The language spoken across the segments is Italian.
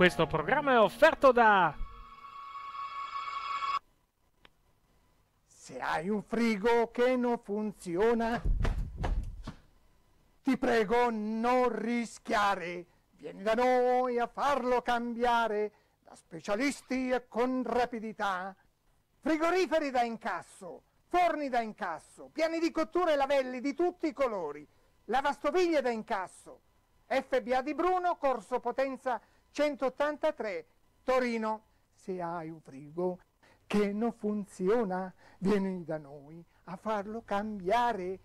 Questo programma è offerto da... Se hai un frigo che non funziona, ti prego non rischiare. Vieni da noi a farlo cambiare da specialisti e con rapidità. Frigoriferi da incasso, forni da incasso, piani di cottura e lavelli di tutti i colori, lavastoviglie da incasso. FBA di Bruno, corso potenza 183 Torino. Se hai un frigo che non funziona, vieni da noi a farlo cambiare.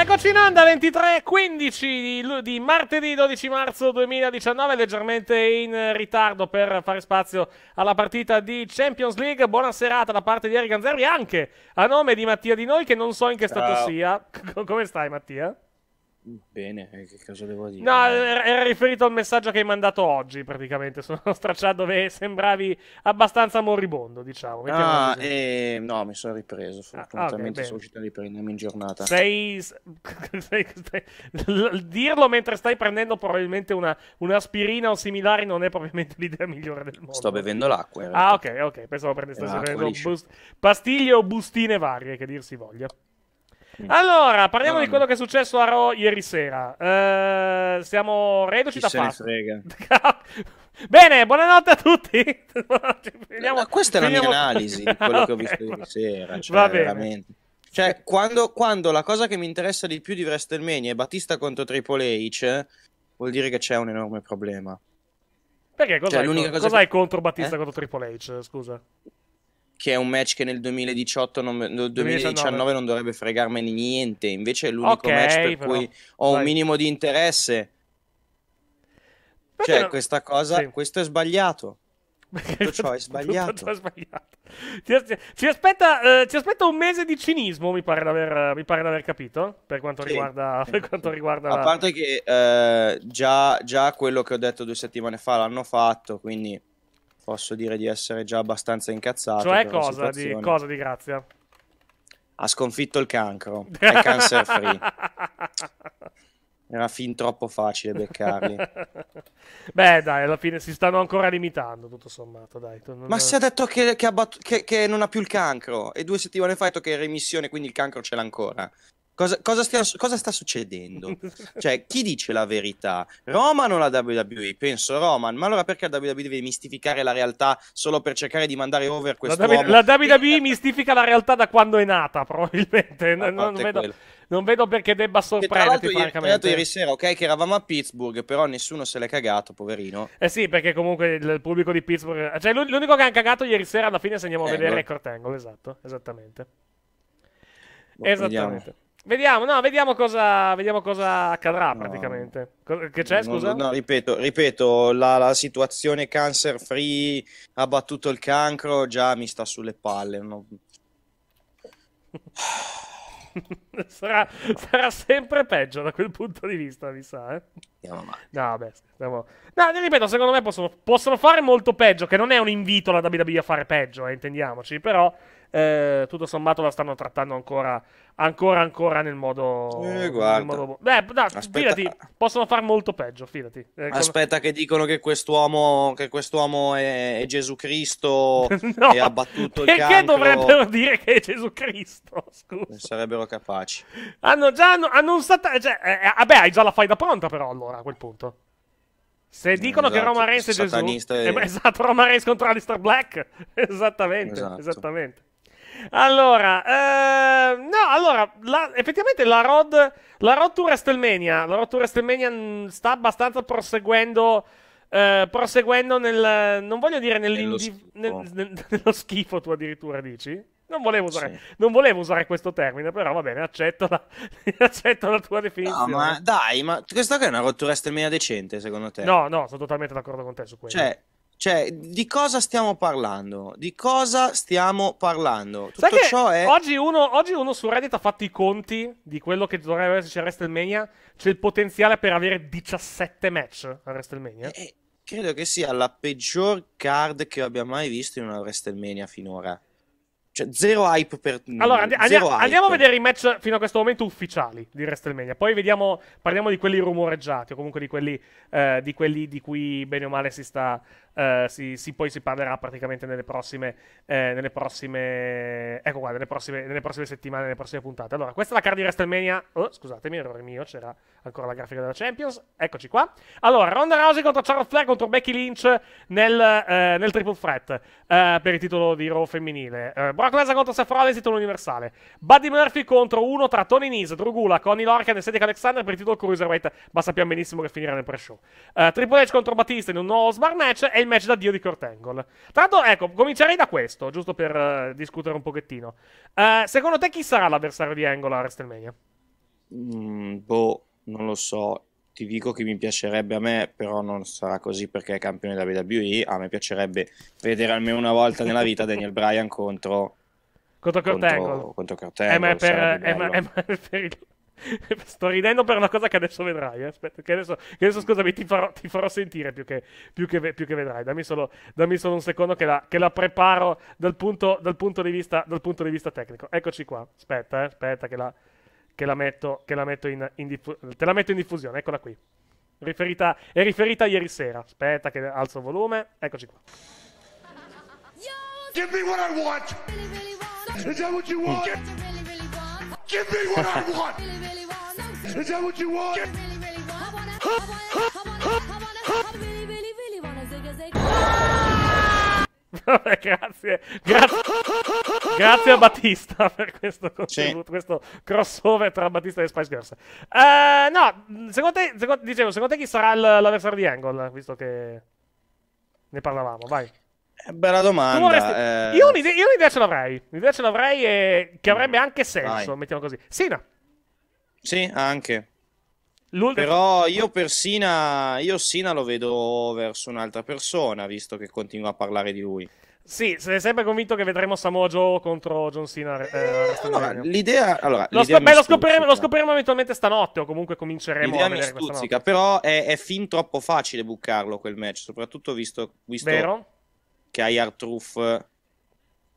Eccoci in onda 23.15 di, di, martedì 12 marzo 2019, leggermente in ritardo per fare spazio alla partita di Champions League. Buona serata da parte di Eric Ganzerri, anche a nome di Mattia Di Noi, che non so in che stato Ciao. sia. C come stai Mattia? Bene, eh, che cosa devo dire? No, era riferito al messaggio che hai mandato oggi, praticamente, su nostra chat dove sembravi abbastanza moribondo, diciamo. Ah, eh, no, mi sono ripreso, fortunatamente ah, okay, sono riuscito a riprendermi in giornata. Sei... Dirlo mentre stai prendendo probabilmente una, un'aspirina o similari non è probabilmente l'idea migliore del mondo. Sto bevendo l'acqua. Ah, ok, ok, pensavo prendessi eh, boost... pastiglie o bustine varie, che dir si voglia. Allora, parliamo no, di quello che è successo a Ro ieri sera. Uh, siamo reduci da parte. frega. Bene, buonanotte a tutti. finiamo, questa è la mia analisi di quello ah, che ho visto ieri sera. Cioè, Va Cioè, quando, quando, la cosa che mi interessa di più di WrestleMania è Batista contro Triple H, vuol dire che c'è un enorme problema. Perché? Cos'hai cioè, cosa cosa che... contro Battista eh? contro Triple H? Scusa che è un match che nel 2018 non, 2019 non dovrebbe fregarmene niente. Invece è l'unico okay, match per però, cui ho vai. un minimo di interesse. Perché cioè, non... questa cosa, sì. questo è sbagliato. Tutto ciò è sbagliato. Tutto, tutto è sbagliato. Ti, ci, aspetta, eh, ci aspetta un mese di cinismo, mi pare d'aver, mi pare d'aver capito, per quanto sì. riguarda... Per quanto riguarda A parte che eh, già, già quello che ho detto due settimane fa l'hanno fatto, quindi posso dire di essere già abbastanza incazzato. Cioè cosa di, cosa di grazia? Ha sconfitto il cancro, è cancer free. Era fin troppo facile beccarli. Beh, dai, alla fine si stanno ancora limitando, tutto sommato. Dai, non... Ma si è detto che, che, ha che, che, non ha più il cancro. E due settimane fa ha detto che è in remissione, quindi il cancro ce l'ha ancora. Cosa, cosa, stia, cosa sta succedendo? cioè, chi dice la verità? Roman o la WWE? Penso Roman, ma allora perché la WWE deve mistificare la realtà solo per cercare di mandare over questo La, w- la WWE mistifica la realtà da quando è nata, probabilmente. No, non, vedo, non, vedo, perché debba sorprenderti, Ho Ieri, ieri sera, ok, che eravamo a Pittsburgh, però nessuno se l'è cagato, poverino. Eh sì, perché comunque il pubblico di Pittsburgh... Cioè, l'unico che ha cagato ieri sera alla fine se andiamo a eh, vedere è Kurt Angle, esatto, esattamente. Lo esattamente. Prendiamo. Vediamo, no, vediamo cosa, vediamo cosa accadrà no. praticamente. Che c'è, scusa? No, no ripeto, ripeto la, la, situazione cancer free ha battuto il cancro, già mi sta sulle palle. No? sarà, sarà, sempre peggio da quel punto di vista, mi sa. Eh? No, vabbè, stiamo... no, ripeto, secondo me possono, possono fare molto peggio, che non è un invito alla WWE a fare peggio, eh, intendiamoci, però eh, tutto sommato la stanno trattando ancora, ancora, ancora nel modo... Eh, guarda. Nel modo... Beh, no, fidati, possono far molto peggio, fidati. Eh, Aspetta con... che dicono che quest'uomo, che quest'uomo è, è Gesù Cristo no, e ha battuto il cancro. Perché dovrebbero dire che è Gesù Cristo? Scusa. sarebbero capaci. Hanno già hanno, annunciato... Cioè, eh, vabbè, eh, ah, hai già la faida pronta però allora a quel punto. Se eh, dicono esatto, che Roma Reigns è Gesù, e... eh, esatto, Roma Reigns contro Alistair Black, esattamente, esatto. esattamente. Allora, eh, no, allora, la, effettivamente la Rod, la Rod to WrestleMania, la Rod to WrestleMania mm, sta abbastanza proseguendo... Uh, proseguendo nel non voglio dire nello schifo. Nel, nello schifo tu addirittura dici non volevo, usare, sì. non volevo usare questo termine però va bene accetto la, accetto la tua definizione no, ma dai ma questa è una rottura estemina decente secondo te no no sono totalmente d'accordo con te su questo cioè cioè, di cosa stiamo parlando? Di cosa stiamo parlando? Tutto Sai ciò è. Oggi uno, oggi uno, su Reddit ha fatto i conti di quello che dovrebbe esserci a WrestleMania. C'è il potenziale per avere 17 match a WrestleMania. E eh, eh, credo che sia la peggior card che abbia mai visto in una WrestleMania finora. Cioè, zero hype per Allora, andi- andi- andiamo a vedere i match fino a questo momento ufficiali di WrestleMania. Poi vediamo, parliamo di quelli rumoreggiati, o comunque di quelli, eh, di, quelli di, cui bene o male si sta. Eh, si, si, poi si parlerà praticamente nelle prossime. Eh, nelle prossime. Ecco qua, nelle prossime, nelle prossime settimane, nelle prossime puntate. Allora, questa è la card di WrestleMania. Oh, scusatemi, errore mio, c'era ancora la grafica della Champions. Eccoci qua. Allora, Ronda Rousey contro Charlotte Flair contro Becky Lynch nel, eh, nel triple threat eh, per il titolo di Raw femminile. Eh, Brock Lesnar contro Seth Rollins, titolo universale. Buddy Murphy contro uno tra Tony Nese, Drugula, Connie Lorcan e Cedric Alexander per il titolo Cruiserweight, ma sappiamo benissimo che finirà nel pre-show. Eh, triple H contro Batista in un nuovo smart match e il match da Dio di Kurt Angle. Tra l'altro, ecco, comincerei da questo, giusto per eh, discutere un pochettino. Eh, secondo te chi sarà l'avversario di Angle a WrestleMania? Mm, boh, non lo so, ti dico che mi piacerebbe a me, però non sarà così perché è campione della WWE. A me piacerebbe vedere almeno una volta nella vita Daniel Bryan contro contro Kurt Angle. Contro Kurt Angle. Eh, è per, eh, ma, eh, ma per il... Sto ridendo per una cosa che adesso vedrai. Eh, aspetta, che adesso, che adesso scusami, ti farò, ti farò sentire più che, più, che, più che, vedrai. Dammi solo, dammi solo un secondo che la, che la preparo dal punto, dal, punto vista, dal punto, di vista, tecnico. Eccoci qua. Aspetta, eh, aspetta, che la, che la metto, che la metto in, in diffusione. Te la metto in diffusione, eccola qui. Riferita, è riferita ieri sera. Aspetta che alzo il volume. Eccoci qua. Give me what I want. Is that what you want? Give me what I want. Is that what you want? Vabbè, grazie, grazie, grazie, a Battista per questo contributo, sì. questo crossover tra Battista e Spice Girls. Uh, no, secondo te, secondo, dicevo, secondo te chi sarà l'avversario di Angle, visto che ne parlavamo, vai. Eh, bella domanda. Vorresti... Eh... Io, un'idea, io un'idea ce l'avrei, un'idea ce l'avrei e... che avrebbe mm. anche senso, vai. mettiamo così. Sina. Sì, anche. Però io per Sina, io Sina lo vedo verso un'altra persona, visto che continua a parlare di lui. Sì, sei sempre convinto che vedremo Samojo contro John Cena. Eh, eh, allora, l'idea. Allora, lo, l'idea scop- beh, lo, scopriremo, lo, scopriremo, eventualmente stanotte, o comunque cominceremo l'idea a vedere mi stuzzica, però è, è, fin troppo facile buccarlo quel match, soprattutto visto, visto Vero? che hai Artruth.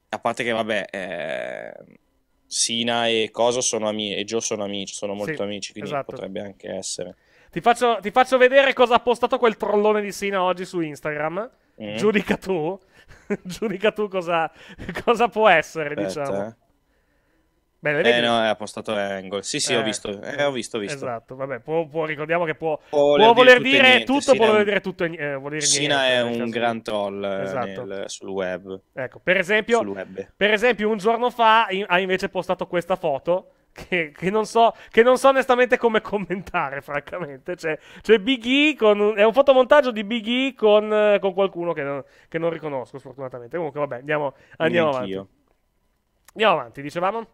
A parte che, vabbè. Eh Sina e Cosa sono amici, e Joe sono amici, sono molto sì, amici, quindi esatto. potrebbe anche essere. Ti faccio, ti faccio, vedere cosa ha postato quel trollone di Sina oggi su Instagram. Mm. Giudica tu, giudica tu cosa, cosa può essere, Aspetta, diciamo. Eh. Beh, eh, no, ha postato l'angle. Sì, sì, eh, ho visto, eh, ho visto, visto. Esatto, vabbè, può, può, ricordiamo che può, può, può voler dire, tutto, può voler dire tutto. Eh, voler Sina è un caso. gran troll eh, esatto. nel, sul web. Ecco, per esempio, per esempio un giorno fa in, ha invece postato questa foto. Che, che, non so, che, non so, onestamente come commentare, francamente. C'è, c'è Big E con è un fotomontaggio di Big E con, eh, con qualcuno che non, che non, riconosco, sfortunatamente. Comunque, vabbè, andiamo, andiamo avanti. Andiamo avanti, dicevamo?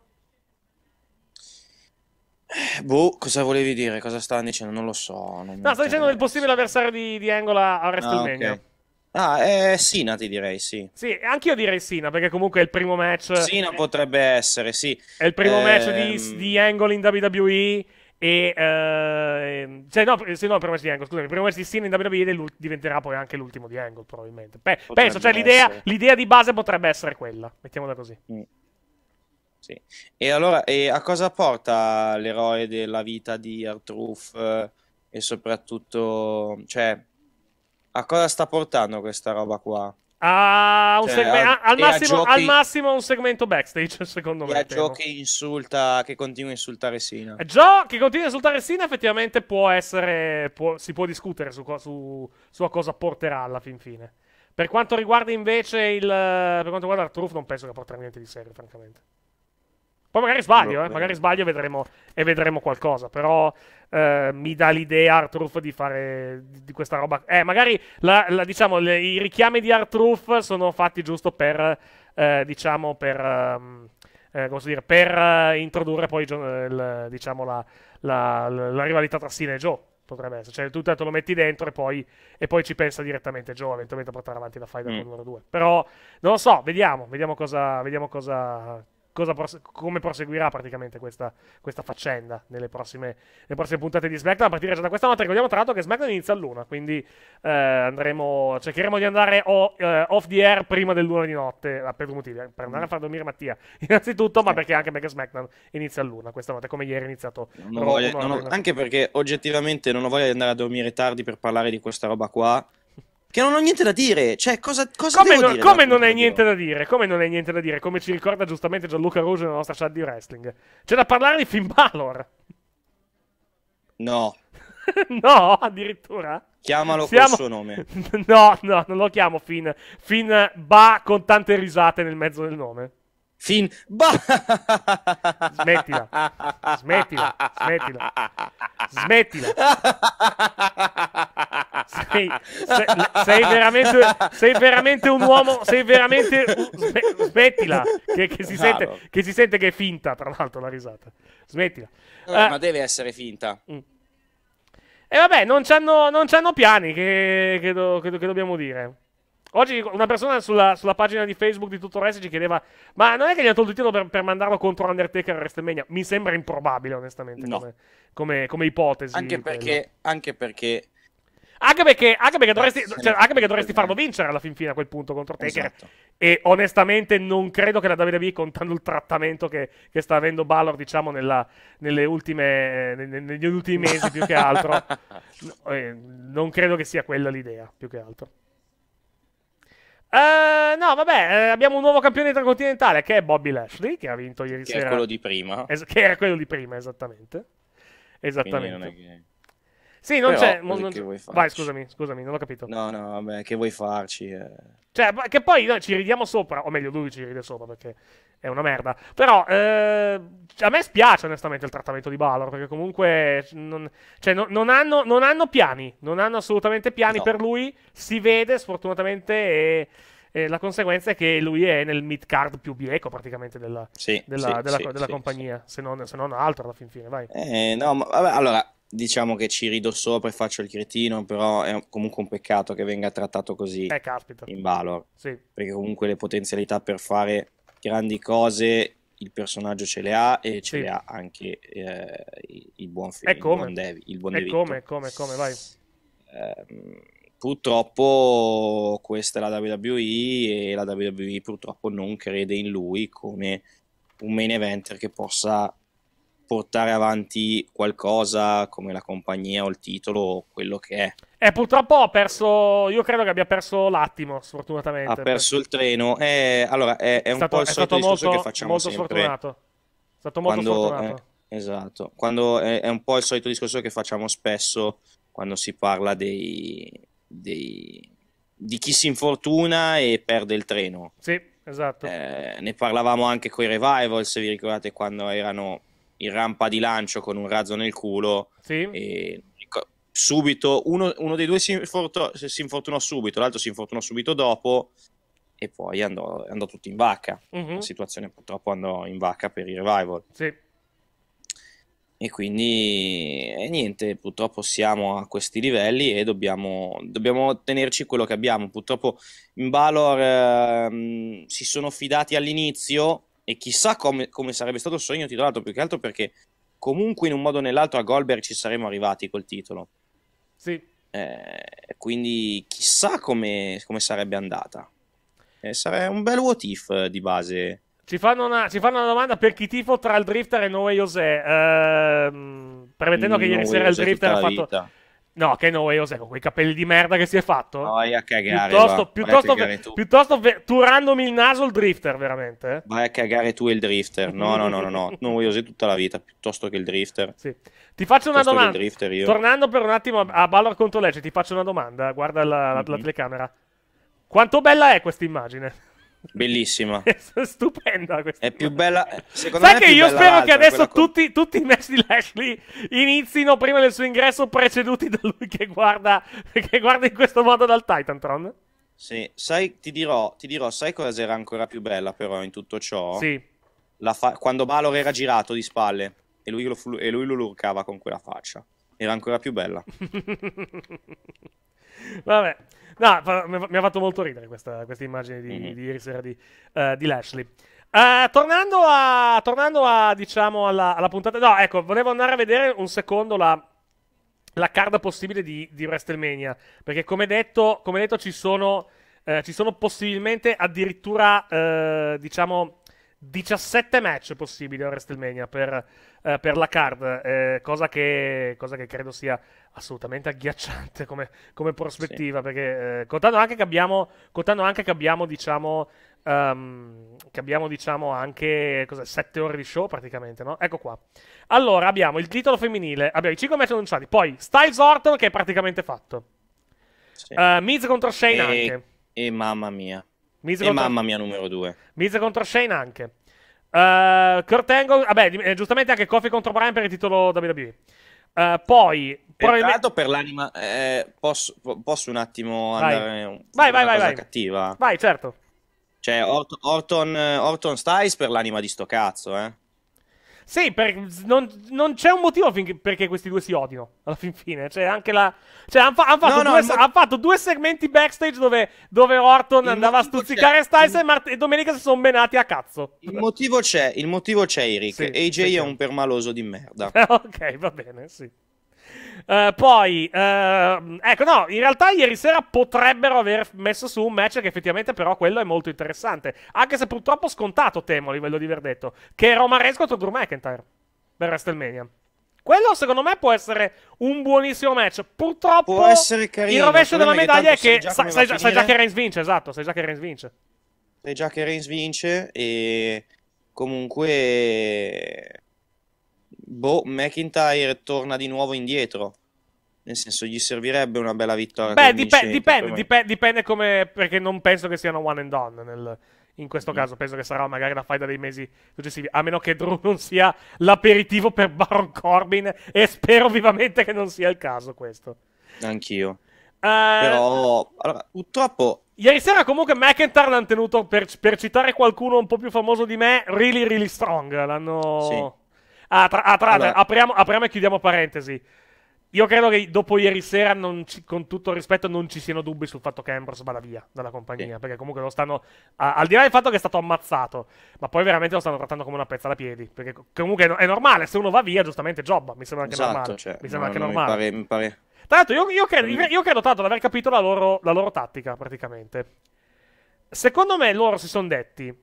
boh, cosa volevi dire? Cosa stanno dicendo? Non lo so. Non no, sto dicendo del possibile avversario di, di Angola a ah, WrestleMania. Ah, okay. Ah, eh, Sina ti direi, sì. Sì, anch'io direi Sina, perché comunque è il primo match... Sina potrebbe essere, sì. È il primo eh... match di, ehm, di Angle in WWE e... Eh, cioè, no, se no, il primo match di Angle, scusami. Il primo match di Sina in WWE diventerà poi anche l'ultimo di Angle, probabilmente. Pe- penso, cioè l'idea, l'idea, di base potrebbe essere quella, mettiamola così. Mm. Sì. E allora, e a cosa porta l'eroe della vita di Artruf eh, e soprattutto, cioè, a cosa sta portando questa roba qua? Ah, cioè, a, al, massimo, giochi, al, massimo, un segmento backstage, secondo me. Gio che insulta, che continua a insultare Sina. Eh, gio che continua a insultare Sina, effettivamente può essere. Può, si può discutere su, su, su, a cosa porterà alla fin fine. Per quanto riguarda invece il. Per quanto riguarda Artruf, non penso che porterà niente di serio, francamente. Poi magari sbaglio, eh, magari eh. sbaglio e vedremo, e vedremo qualcosa, però eh, mi dà l'idea Artruff di fare di questa roba. Eh, magari la, la, diciamo, le, i richiami di Artruff sono fatti giusto per, eh, diciamo, per... Ehm, eh, come si dire, per eh, introdurre poi eh, il, diciamo, la, la, la, rivalità tra Sina e Joe. Potrebbe essere, cioè tu te lo metti dentro e poi, e poi ci pensa direttamente Joe eventualmente a portare avanti la fight mm. numero 2. Però non lo so, vediamo, vediamo cosa, vediamo cosa prose- come proseguirà praticamente questa, questa faccenda nelle prossime, nelle prossime, puntate di SmackDown. A partire già da questa notte, ricordiamo tra l'altro che SmackDown inizia a luna, quindi eh, andremo, cercheremo di andare o, eh, off the air prima del luna di notte, ah, per due motivi, eh, per andare a far dormire Mattia innanzitutto, ma perché anche perché SmackDown inizia a luna questa notte, come ieri è iniziato. Non ho voglia, non ho, anche perché oggettivamente non ho voglia di andare a dormire tardi per parlare di questa roba qua che non ho niente da dire. Cioè, cosa, cosa come no, dire? Come non hai niente da dire? Come non hai niente da dire? Come ci ricorda giustamente Gianluca Rosa nella nostra chat di wrestling. C'è da parlare di Finn Balor. No. no, addirittura. Chiamalo Siamo... col suo nome. no, no, non lo chiamo Finn. Finn Ba con tante risate nel mezzo del nome. Finn Ba. smettila. Smettila. Smettila. Smettila sei, sei, sei, veramente, sei, veramente, un uomo. Sei veramente. Un, smettila. Che, che, si sente, che, si sente, che è finta, tra l'altro, la risata. Smettila. No, eh, eh, ma deve essere finta. Mm. E vabbè, non c'hanno, non c'hanno piani, che, che, do, che, che, dobbiamo dire. Oggi una persona sulla, sulla pagina di Facebook di tutto Rest ci chiedeva: Ma non è che gli ha tolto il titolo per, per mandarlo contro Undertaker e WrestleMania? Mi sembra improbabile, onestamente, no. come, come, come, ipotesi. Anche perché, anche perché anche perché, anche perché, dovresti, cioè, anche perché dovresti, farlo vincere alla fin fine a quel punto contro Taker. Esatto. E onestamente non credo che la WWE, contando il trattamento che, che sta avendo Balor, diciamo, nella, ultime, ne, negli ultimi mesi più che altro, no, eh, non credo che sia quella l'idea, più che altro. Uh, no, vabbè, eh, abbiamo un nuovo campione intercontinentale che è Bobby Lashley, che ha vinto ieri che sera. Che è quello di prima. Es- che era quello di prima, esattamente. Esattamente. Sì, non Però, c'è. Non, che Vai, scusami, scusami, non ho capito. No, no, vabbè, che vuoi farci? Eh. Cioè, che poi noi ci ridiamo sopra, o meglio, lui ci ride sopra perché è una merda. Però eh, a me spiace onestamente il trattamento di Balor, perché comunque non, cioè, no, non, hanno, non hanno, piani, non hanno assolutamente piani no. per lui, si vede sfortunatamente e, e... La conseguenza è che lui è nel mid card più bieco praticamente della, sì, della, sì, della, sì, della compagnia, se non, se, non, altro alla fin fine. Vai. Eh, no, ma vabbè, allora diciamo che ci rido sopra e faccio il cretino, però è comunque un peccato che venga trattato così eh, in Valor. Sì. Perché comunque le potenzialità per fare grandi cose il personaggio ce le ha e ce sì. le ha anche eh, il buon film, il buon Devi, il buon E come, come, come, vai. Eh, purtroppo questa è la WWE e la WWE purtroppo non crede in lui come un main eventer che possa portare avanti qualcosa come la compagnia o il titolo o quello che è. Eh, purtroppo ha perso, io credo che abbia perso l'attimo, sfortunatamente. Ha perso il treno, eh, allora è, è, un stato, po' il solito discorso molto, che facciamo molto sempre. Sfortunato. È stato molto quando, sfortunato. Eh, esatto, quando è, è, un po' il solito discorso che facciamo spesso quando si parla dei, dei, di chi si infortuna e perde il treno. Sì, esatto. Eh, ne parlavamo anche con i revival, se vi ricordate quando erano in rampa di lancio con un razzo nel culo. Sì. E subito uno, uno, dei due si, infortò, si, infortunò subito, l'altro si infortunò subito dopo e poi andò, andò tutto in vacca. Uh-huh. La situazione purtroppo andò in vacca per i revival. Sì. E quindi eh, niente, purtroppo siamo a questi livelli e dobbiamo, dobbiamo tenerci quello che abbiamo. Purtroppo in Balor eh, si sono fidati all'inizio e chissà come, come sarebbe stato il sogno titolato, più che altro perché comunque in un modo o nell'altro a Goldberg ci saremmo arrivati col titolo. Sì. Eh, quindi chissà come, come sarebbe andata. Eh, sarebbe un bel what if eh, di base. Ci fanno, una, ci fanno, una, domanda per chi tifo tra il Drifter e Noe José. Ehm, premettendo che ieri sera il Drifter ha fatto... Vita No, che no, io con quei capelli di merda che si è fatto. No, a cagare. Piuttosto, va. piuttosto, cagare tu. piuttosto ve- turandomi il naso il drifter, veramente. Vai a cagare tu il drifter. No, no, no, no, no. non voglio usare tutta la vita, piuttosto che il drifter. Sì. Ti faccio piuttosto una domanda. Drifter, Tornando per un attimo a Ballor contro Legge, ti faccio una domanda. Guarda la, la, mm-hmm. la mhm. telecamera. Quanto bella è questa immagine? Bellissima. È stupenda questa. È più bella. Secondo Sai me che io spero che adesso tutti, tutti, i match di Lashley inizino prima del suo ingresso preceduti da lui che guarda, che guarda in questo modo dal Titantron. Sì, sai, ti dirò, ti dirò, sai cosa era ancora più bella però in tutto ciò? Sì. quando Balor era girato di spalle e lui lo, e lui lo lurcava con quella faccia. Era ancora più bella. Vabbè. No, mi ha fatto molto ridere questa, questa immagine di, mm-hmm. di, ieri sera di, uh, di Lashley. Uh, tornando, a, tornando a, diciamo, alla, alla, puntata... No, ecco, volevo andare a vedere un secondo la, la card possibile di, di WrestleMania. Perché, come detto, come detto ci sono... Eh, ci sono possibilmente addirittura, eh, diciamo, 17 match possibili a WrestleMania per, eh, per la card, eh, cosa, che, cosa, che, credo sia assolutamente agghiacciante come, come prospettiva, sì. perché eh, contando anche che abbiamo, contando anche che abbiamo diciamo, um, che abbiamo, diciamo anche 7 ore di show praticamente, no? Ecco qua. Allora, abbiamo il titolo femminile, abbiamo i 5 match annunciati, poi Styles Orton che è praticamente fatto, sì. Uh, Miz contro Shane e, anche. E mamma mia. Miz e contro... mamma mia numero 2. Miz contro Shane anche. Uh, Kurt Angle, vabbè, eh, giustamente anche Kofi contro Brian per il titolo WWE. Uh, eh, poi, probabilmente... per l'anima, eh, posso, posso, un attimo vai. andare vai, vai, vai, vai. cattiva? Vai, certo. Cioè, Orton, Orton, Orton Styles per l'anima di sto cazzo, eh. Sì, per, non, non, c'è un motivo fin- perché questi due si odiano. Alla fin fine, cioè, anche la. Cioè, hanno fa- han fatto, no, no, ma... han fatto, due segmenti backstage dove, dove Orton il andava a stuzzicare c'è. Styles il... e, Mart- e, domenica si sono menati a cazzo. Il motivo c'è, il motivo c'è, Eric. Sì, AJ sì, è un permaloso di merda. ok, va bene, sì. Uh, poi, uh, ecco, no, in realtà ieri sera potrebbero aver messo su un match che effettivamente però quello è molto interessante. Anche se purtroppo scontato, temo, a livello di verdetto, che è Reigns contro Drew McIntyre per WrestleMania. Quello secondo me può essere un buonissimo match. Purtroppo può essere carino, il rovescio della medaglia è che, già sa, sai, già, sai già che Reigns vince, esatto, sai già che Reigns vince. Sai già che Reigns vince e comunque boh, McIntyre torna di nuovo indietro. Nel senso, gli servirebbe una bella vittoria. Beh, dipende, dipende, dipende, dipende come. Perché non penso che siano one and done. Nel, in questo mm. caso, penso che sarà magari la faida dei mesi successivi. A meno che Drew non sia l'aperitivo per Baron Corbin. E spero vivamente che non sia il caso questo. Anch'io. Eh... Però, allora, purtroppo. Ieri sera comunque McIntyre l'hanno tenuto, per, per, citare qualcuno un po' più famoso di me, really, really strong. L'hanno... Sì Ah, tra, ah, tra allora. apriamo, apriamo e chiudiamo parentesi. Io credo che dopo ieri sera, ci, con tutto il rispetto, non ci siano dubbi sul fatto che Ambrose vada via dalla compagnia. Sì. Perché comunque lo stanno. A, al di là del fatto che è stato ammazzato, ma poi veramente lo stanno trattando come una pezza da piedi. Perché comunque è, è normale, se uno va via, giustamente jobba. Mi sembra anche esatto, normale. Cioè, mi sembra no, anche normale. Mi pare, mi pare. Tra l'altro, io, io, credo, io credo tanto di aver capito la loro, la loro tattica, praticamente. Secondo me loro si sono detti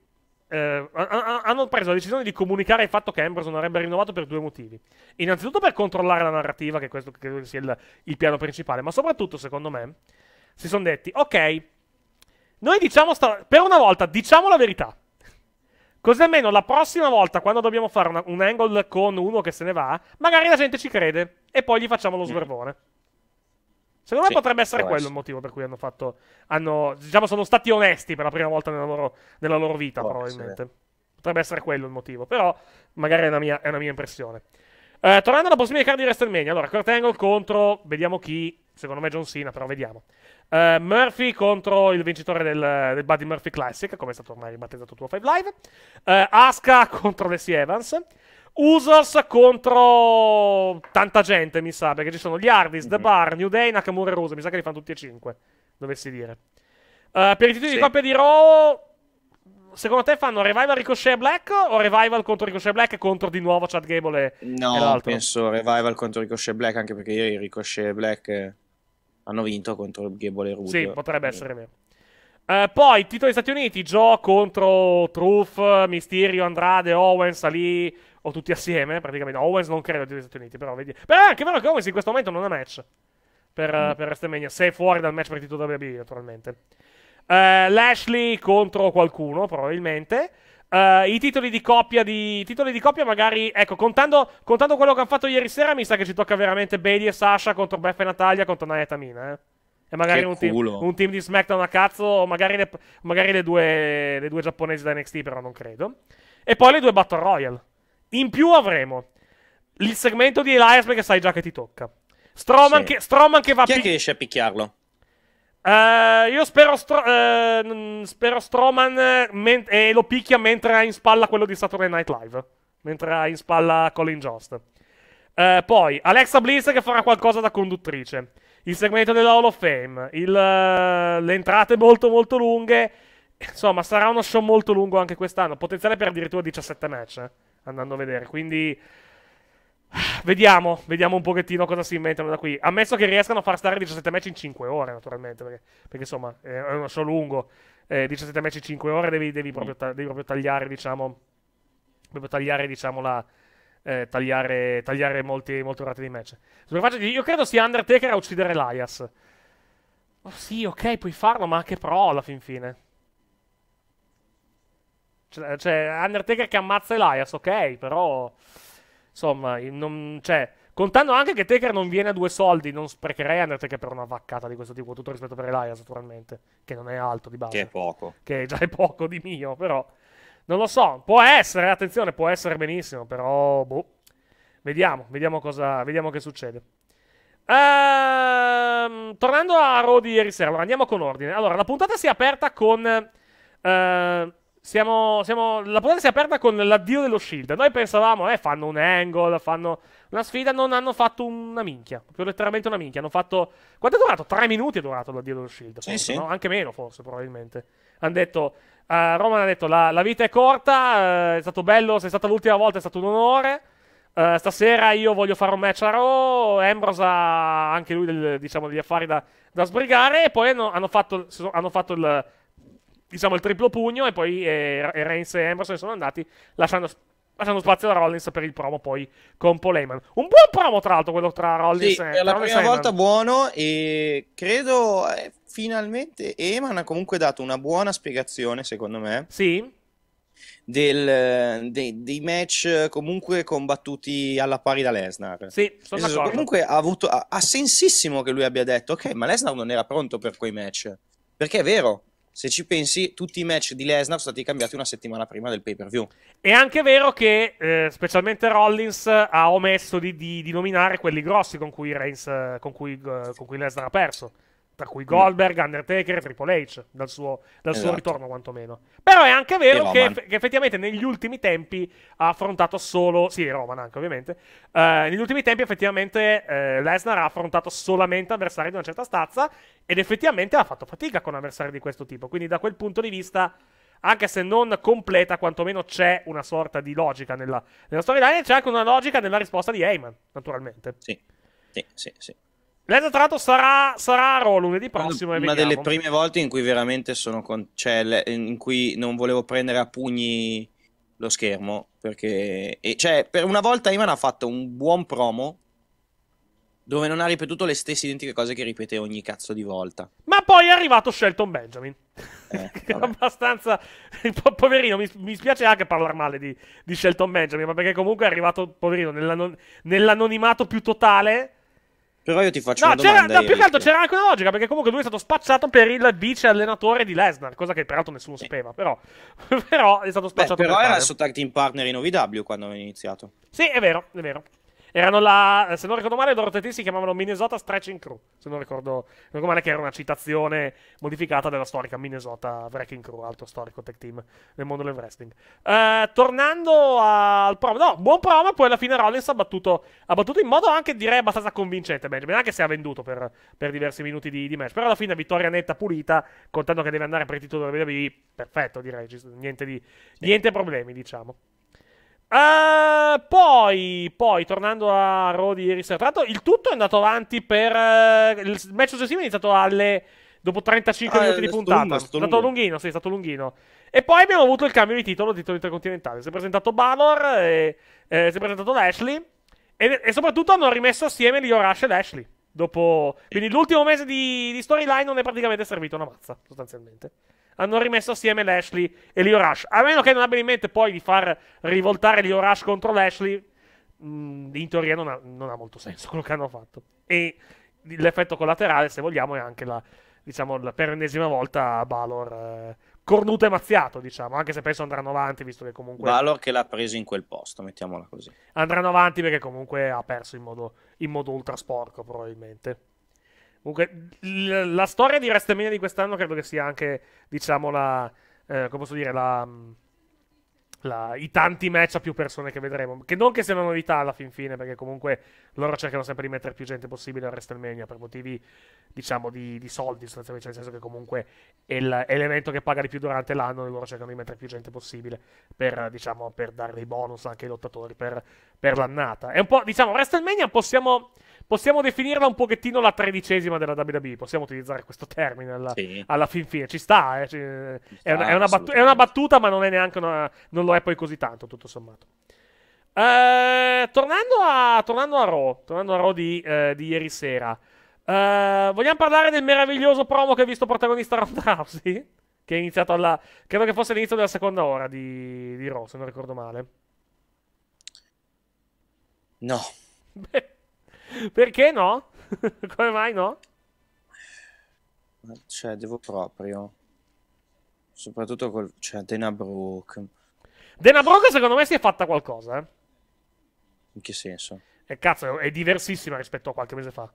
eh, hanno preso la decisione di comunicare il fatto che Ambrose non avrebbe rinnovato per due motivi. Innanzitutto per controllare la narrativa, che questo credo sia il, il piano principale, ma soprattutto, secondo me, si sono detti, ok, noi diciamo, sta- per una volta, diciamo la verità. Così almeno la prossima volta, quando dobbiamo fare una, un angle con uno che se ne va, magari la gente ci crede e poi gli facciamo lo svervone. Mm. Secondo sì, me potrebbe essere quello essere. il motivo per cui hanno fatto. Hanno, diciamo, sono stati onesti per la prima volta nella loro, nella loro vita, Può probabilmente. Essere. Potrebbe essere quello il motivo, però magari è una mia, è una mia impressione. Eh, tornando alla prossima card di WrestleMania, allora Kurt Angle contro, vediamo chi, secondo me John Cena, però vediamo. Eh, Murphy contro il vincitore del, del Buddy Murphy Classic, come è stato ormai ribattezzato tuo 5 Live. Eh, Asuka contro Leslie Evans. Usos contro tanta gente, mi sa, perché ci sono gli Hardis, The mhm. Bar, New Day, Nakamura e Russo. Mi sa che li fanno tutti e cinque, dovessi dire. Uh, per i titoli sì. di coppia di Raw, secondo te fanno Revival Ricochet Black o Revival contro Ricochet Black contro di nuovo Chad Gable e, No, e penso Revival contro Ricochet Black, anche perché ieri Ricochet Black eh, hanno vinto contro Gable e Russo. Sì, potrebbe mm. essere vero. Uh, poi, titoli Stati Uniti, Joe contro Truth, Mysterio, Andrade, Owens, Ali, o tutti assieme, praticamente. Owens non credo degli Stati Uniti, però vedi. Beh, anche vero che Owens in questo momento non ha match per, mm. per WrestleMania, se è fuori dal match per il titolo WWE, naturalmente. Uh, Lashley contro qualcuno, probabilmente. Uh, I titoli di coppia di... titoli di coppia magari... Ecco, contando, contando quello che hanno fatto ieri sera, mi sa che ci tocca veramente Bailey e Sasha contro Beth e Natalia contro Naya e Tamina, eh. E magari un team, un team, di SmackDown a cazzo, o magari, le, magari le, due, le due giapponesi da NXT, però non credo. E poi le due Battle Royale. In più avremo il segmento di Elias perché sai già che ti tocca. Stroman, sì. che, Stroman che va... Chi è che riesce a picchiarlo? Uh, io spero, Stro- uh, spero Stroman eh, men- eh, lo picchia mentre ha in spalla quello di Saturday Night Live. Mentre ha in spalla Colin Jost. Uh, poi Alexa Bliss che farà qualcosa da conduttrice. Il segmento della Hall of Fame. Il, le entrate molto molto lunghe. Insomma, sarà uno show molto lungo anche quest'anno. Potenziale per addirittura 17 match. Eh andando a vedere. Quindi vediamo, vediamo un pochettino cosa si inventano da qui. Ammesso che riescano a far stare 17 match in 5 ore, naturalmente, perché, perché insomma eh, è uno show lungo. Eh, 17 match in 5 ore devi, devi, mm. proprio, ta- devi proprio, tagliare, diciamo, proprio tagliare, diciamo, la... Eh, tagliare, tagliare molte, molte orate di match. di. Io credo sia Undertaker a uccidere Elias. Oh, sì, ok, puoi farlo, ma anche pro alla fin fine. Cioè, cioè, Undertaker che ammazza Elias, ok, però... Insomma, non, cioè, contando anche che Taker non viene a due soldi, non sprecherei Undertaker per una vaccata di questo tipo, tutto rispetto per Elias naturalmente, che non è alto di base. Che è poco. Che già è poco di mio, però... Non lo so, può essere, attenzione, può essere benissimo, però... Boh. Vediamo, vediamo cosa... Vediamo che succede. Ehm, tornando a Rodi di ieri sera, allora andiamo con ordine. Allora, la puntata si è aperta con... Eh, siamo, siamo, la puntata si è aperta con l'addio dello Shield. Noi pensavamo, eh, fanno un angle, fanno una sfida. Non hanno fatto una minchia. Proprio letteralmente una minchia. Hanno fatto. Quanto è durato? Tre minuti è durato l'addio dello Shield. Forse, sì, sì. No? Anche meno, forse, probabilmente. Hanno detto. Uh, Roman ha detto: la, la vita è corta. Uh, è stato bello. Se è stata l'ultima volta, è stato un onore. Uh, stasera io voglio fare un match a Raw. Ambrose ha anche lui del, diciamo, degli affari da, da sbrigare. E poi hanno, hanno fatto, hanno fatto il diciamo, il triplo pugno e poi eh, e Reigns e Emerson sono andati lasciando lasciando spazio a Rollins per il promo poi con Poleman. Un buon promo tra l'altro quello tra Rollins sì, e Emerson. Per la prima Heyman. volta buono e credo eh, finalmente Heyman ha comunque dato una buona spiegazione secondo me. Sì. Del, de, dei match comunque combattuti alla pari da Lesnar. Sì, sono senso, d'accordo. Comunque ha, avuto, ha, ha sensissimo che lui abbia detto ok ma Lesnar non era pronto per quei match. Perché è vero, se ci pensi, tutti i match di Lesnar sono stati cambiati una settimana prima del pay per view. È anche vero che, eh, specialmente Rollins, ha omesso di, di, di, nominare quelli grossi con cui, Reigns, eh, con cui, eh, con cui Lesnar ha perso tra cui mm. Goldberg, Undertaker Triple H dal suo, dal esatto. suo ritorno quantomeno. Però è anche vero che, che, effettivamente negli ultimi tempi ha affrontato solo, sì Roman anche ovviamente, eh, negli ultimi tempi effettivamente eh, Lesnar ha affrontato solamente avversari di una certa stazza ed effettivamente ha fatto fatica con avversari di questo tipo, quindi da quel punto di vista anche se non completa, quantomeno c'è una sorta di logica nella, nella storyline e c'è anche una logica nella risposta di Heyman, naturalmente. Sì, sì, sì. sì. L'Elder tra l'altro sarà, sarà a Raw lunedì prossimo. Una vediamo. delle prime volte in cui veramente sono con... cioè, in cui non volevo prendere a pugni lo schermo. Perché. E, cioè, per una volta Iman ha fatto un buon promo. Dove non ha ripetuto le stesse identiche cose che ripete ogni cazzo di volta. Ma poi è arrivato Shelton Benjamin. Eh, abbastanza. Poverino, mi, mi, spiace anche parlare male di, di, Shelton Benjamin. Ma perché comunque è arrivato, poverino, nell'anon... nell'anonimato più totale però io ti faccio no, una domanda. No, più che altro c'era anche una logica, perché comunque lui è stato spacciato per il vice allenatore di Lesnar, cosa che peraltro nessuno eh. sapeva, però, però è stato spacciato Beh, però per Però era il suo tag team partner in OVW quando aveva iniziato. Sì, è vero, è vero. Erano la. Se non ricordo male, loro TT si chiamavano Minnesota Stretching Crew. Se non ricordo, ricordo male, che era una citazione modificata della storica Minnesota Wrecking Crew, altro storico tech team nel mondo del wrestling. Eh, tornando al promo, no, buon promo. Poi alla fine Rollins ha battuto, ha battuto in modo anche direi abbastanza convincente. Benjamin, anche se ha venduto per, per diversi minuti di, di, match. Però alla fine vittoria netta, pulita, contando che deve andare per il titolo WWE. Perfetto, direi. Niente, di, niente problemi, diciamo. Uh, poi, poi, tornando a Raw di ieri sera, tra l'altro il tutto è andato avanti per... Uh, il match successivo è iniziato alle... Dopo 35 ah, minuti di puntata. Lungo, è stato lungo. lunghino, sì, è stato lunghino. E poi abbiamo avuto il cambio di titolo, titolo intercontinentale. Si è presentato Balor, e, eh, si è presentato Lashley. E, e, soprattutto hanno rimesso assieme gli Orash e Lashley. Dopo... Quindi l'ultimo mese di, di storyline non è praticamente servito una mazza, sostanzialmente hanno rimesso assieme Lashley e Leo Rush. A meno che non abbiano in mente poi di far rivoltare Leo Rush contro Lashley, mh, mm, in teoria non ha, non ha, molto senso quello che hanno fatto. E l'effetto collaterale, se vogliamo, è anche la, diciamo, la, per l'ennesima volta Balor eh, cornuto e mazziato, diciamo, anche se penso andranno avanti, visto che comunque... Valor che l'ha preso in quel posto, mettiamola così. Andranno avanti perché comunque ha perso in modo, in modo ultra sporco, probabilmente. Comunque, l- la storia di WrestleMania di quest'anno credo che sia anche, diciamo, la... Eh, come posso dire, la... Mm, la, i tanti match a più persone che vedremo. Che non che sia una novità alla fin fine, perché comunque loro cercano sempre di mettere più gente possibile a WrestleMania per motivi, diciamo, di, di soldi, sostanzialmente, nel senso che comunque è, l'elemento che paga di più durante l'anno e loro cercano di mettere più gente possibile per, diciamo, per dare dei bonus anche ai lottatori per, per l'annata. È un po', diciamo, WrestleMania possiamo... Possiamo definirla un pochettino la tredicesima della WWE, possiamo utilizzare questo termine alla, sì. alla fin fine, ci sta, eh? ci, ci è, una, è, una battu- è, una battuta ma non è neanche una, non lo è poi così tanto, tutto sommato. Eh, tornando, a, tornando a Raw, tornando a Raw di, eh, di ieri sera, eh, vogliamo parlare del meraviglioso promo che ha visto protagonista Ronda Rousey? Che è iniziato alla... credo che fosse l'inizio della seconda ora di, di Raw, se non ricordo male. No. perché no? Come mai no? Cioè, devo proprio. Soprattutto col... Cioè, Dana Brooke Dena Broca secondo me si è fatta qualcosa. Eh? In che senso? E cazzo, è diversissima rispetto a qualche mese fa.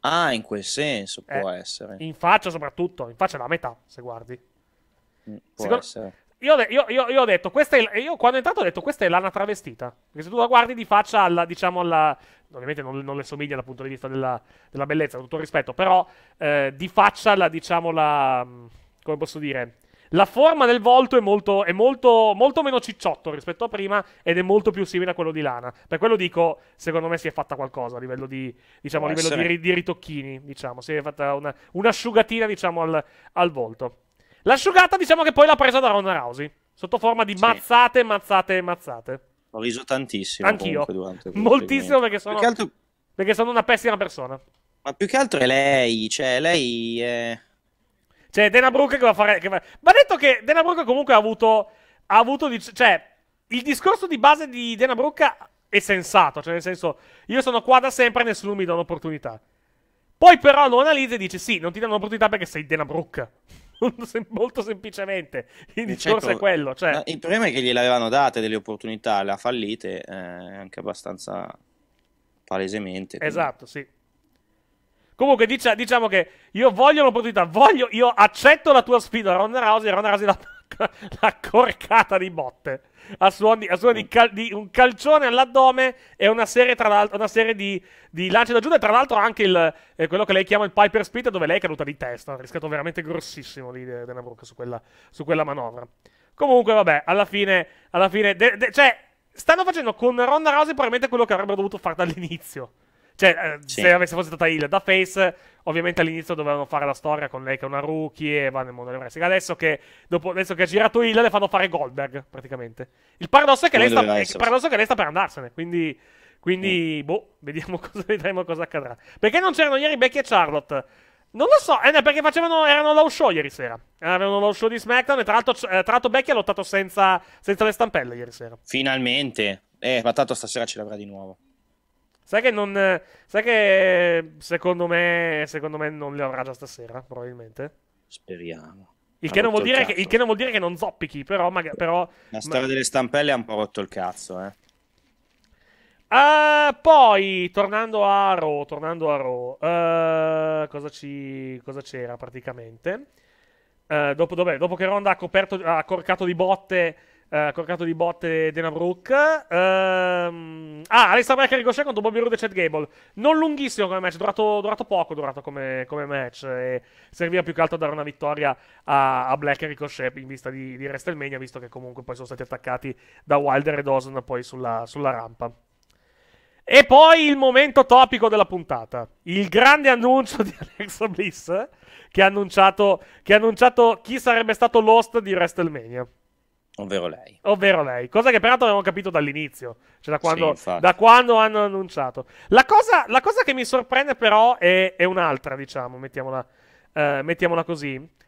Ah, in quel senso eh, può eh, essere. In faccia soprattutto, in faccia è la metà, se guardi. Mm, può secondo... io, io, io, io, ho detto, questa è, io quando è entrato ho detto, questa è lana travestita. Perché se tu la guardi di faccia, alla, diciamo, alla... ovviamente non, non, le somiglia dal punto di vista della, della bellezza, con tutto il rispetto, però eh, di faccia, la, diciamo, la... Mm, come posso dire la forma del volto è molto, è molto, molto meno cicciotto rispetto a prima ed è molto più simile a quello di Lana. Per quello dico, secondo me si è fatta qualcosa a livello di, diciamo, a livello di, di ritocchini, diciamo. Si è fatta una, un'asciugatina, diciamo, al, al, volto. L'asciugata, diciamo che poi l'ha presa da Ronda Rousey, sotto forma di sì. mazzate, mazzate, mazzate. Ho riso tantissimo. Anch'io. Moltissimo perché sono, altro... perché sono una pessima persona. Ma più che altro è lei, cioè lei è cioè, Dana Brooke che va a fare... Che va... Va detto che Dana Brooke comunque ha avuto... Ha avuto... Cioè, il discorso di base di Dana Brooke è sensato. Cioè, nel senso, io sono qua da sempre e nessuno mi dà un'opportunità. Poi però lo analizza e dice, sì, non ti danno un'opportunità perché sei Dana Brooke. molto semplicemente il discorso certo, è quello cioè... il problema è che gliel'avevano date delle opportunità le ha fallite eh, anche abbastanza palesemente quindi. esatto sì Comunque, dicia, diciamo che io voglio l'opportunità, voglio, io accetto la tua sfida, Ronda Rousey, Ronda Rousey la, la corcata di botte. A suoni, a suoni cal, di, un calcione all'addome e una serie, tra l'altro, una serie di, di lanci da giù. E tra l'altro anche il, eh, quello che lei chiama il Piper Speed, dove lei è caduta di testa. Ha rischiato veramente grossissimo lì de, Brooke su quella, su quella manovra. Comunque, vabbè, alla fine, alla fine, de, de, cioè, stanno facendo con Ronda Rousey probabilmente quello che avrebbero dovuto fare dall'inizio. Cioè, eh, sì. se avesse fosse stata Hill da Face, ovviamente all'inizio dovevano fare la storia con lei che è una rookie e va nel mondo del wrestling. Adesso che, dopo, adesso che ha girato Hill, le fanno fare Goldberg, praticamente. Il paradosso è che, lei sta, il paradosso è che lei sta, per andarsene, quindi... Quindi, mm. boh, vediamo cosa, vedremo cosa accadrà. Perché non c'erano ieri Becky e Charlotte? Non lo so, eh, perché facevano, erano low show ieri sera. Avevano low show di SmackDown e tra l'altro, eh, tra l'altro Becky ha lottato senza, senza le stampelle ieri sera. Finalmente. Eh, ma tanto stasera ce l'avrà di nuovo. Sai che non. Sai che secondo me. Secondo me non le avrà già stasera, probabilmente. Speriamo. Il che, non vuol, il, che, il che non vuol dire che, non zoppichi, però. Maga, però La storia ma... delle stampelle ha un po' rotto il cazzo, eh. Uh, poi, tornando a Raw, tornando a Raw, uh, eh, cosa, ci, cosa c'era praticamente? Uh, dopo, dopo, che Ronda ha, coperto, ha corcato di botte Uh, eh, corcato di botte Dana Brooke. Uh, ah, Alistair Black e Ricochet contro Bobby Roode e Chad Gable. Non lunghissimo come match, durato, durato poco, durato come, come, match. E serviva più che altro a dare una vittoria a, a Black e Ricochet in vista di, di WrestleMania, visto che comunque poi sono stati attaccati da Wilder e Dawson poi sulla, sulla rampa. E poi il momento topico della puntata. Il grande annuncio di Alexa Bliss, che ha annunciato, che ha annunciato chi sarebbe stato l'host di WrestleMania. Ovvero lei. Ovvero lei, cosa che peraltro avevamo capito dall'inizio, cioè da quando, sì, da quando hanno annunciato. La cosa, la cosa, che mi sorprende però è, è un'altra, diciamo, mettiamola, eh, mettiamola, così.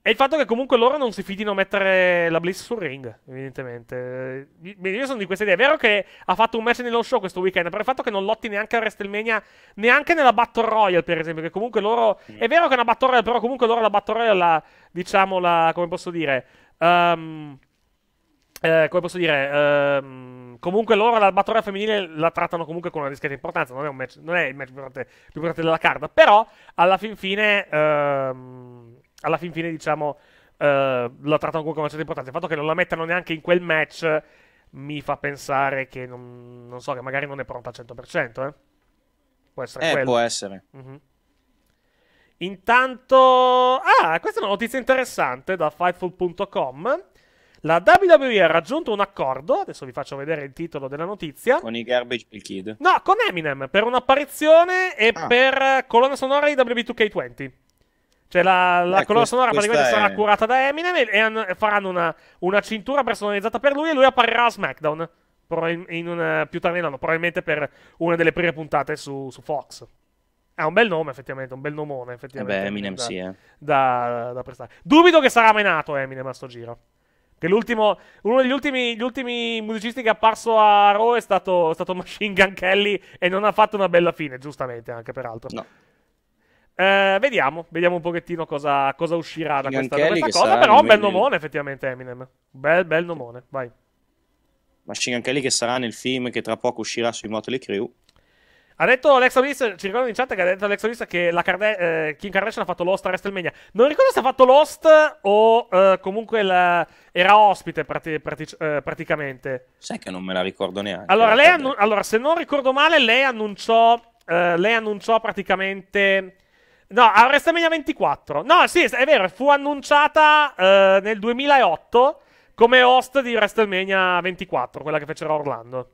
È il fatto che comunque loro non si fidino a mettere la Bliss sul ring, evidentemente. Eh, io sono di questa idea. È vero che ha fatto un match nello show questo weekend, però il fatto che non lotti neanche a WrestleMania, neanche nella Battle Royale, per esempio, che comunque loro... Mm. È vero che è una Battle Royale, però comunque loro la Battle Royale la... diciamo la... come posso dire... Um, eh, come posso dire, ehm, comunque loro l'albatore femminile la trattano comunque con una discreta importanza. Non è, match, non è il match più importante, più importante, della carta, però alla fin fine, ehm, alla fin fine, diciamo, eh, la trattano comunque con una certa importanza. Il fatto che non la mettano neanche in quel match mi fa pensare che non, non so, che magari non è pronta al 100%. Eh? Può essere eh, quello. Può essere. Mm-hmm. Intanto, ah, questa è una notizia interessante da Fightful.com la WWE ha raggiunto un accordo, adesso vi faccio vedere il titolo della notizia. Con i Garbage Bill Kid? No, con Eminem, per un'apparizione e ah. per eh, colonna sonora di WB2K20. Cioè la, la eh, colonna sonora praticamente è... sarà curata da Eminem e, e faranno una, una, cintura personalizzata per lui e lui apparirà a SmackDown. Una, eh, più tardi l'anno, probabilmente per una delle prime puntate su, su Fox. Ha un bel nome, effettivamente, un bel nomone, effettivamente. Eh beh, Eminem da, sì, eh. Da, da, prestare. Dubito che sarà menato Eminem a sto giro. Che l'ultimo, uno degli ultimi, ultimi, musicisti che è apparso a Raw è stato, è stato, Machine Gun Kelly e non ha fatto una bella fine, giustamente, anche peraltro. No. Eh, vediamo, vediamo un pochettino cosa, cosa uscirà da questa, Kelly, da questa cosa. Però un bel nomone, effettivamente, Eminem. Bel, bel nomone, vai. Machine Gun Kelly che sarà nel film che tra poco uscirà sui Motley Crew. Ha detto Alex Bliss, ci ricordo in chat che ha detto Alex Bliss che la Carde- eh, Kim Kardashian ha fatto l'host a WrestleMania. Non ricordo se ha fatto l'host o eh, comunque la... era ospite prati- prati- eh, praticamente. Sai che non me la ricordo neanche. Allora, lei eh, annun- allora se non ricordo male, lei annunciò, eh, lei annunciò praticamente... No, a WrestleMania 24. No, sì, è vero, fu annunciata eh, nel 2008 come host di WrestleMania 24, quella che fecero Orlando.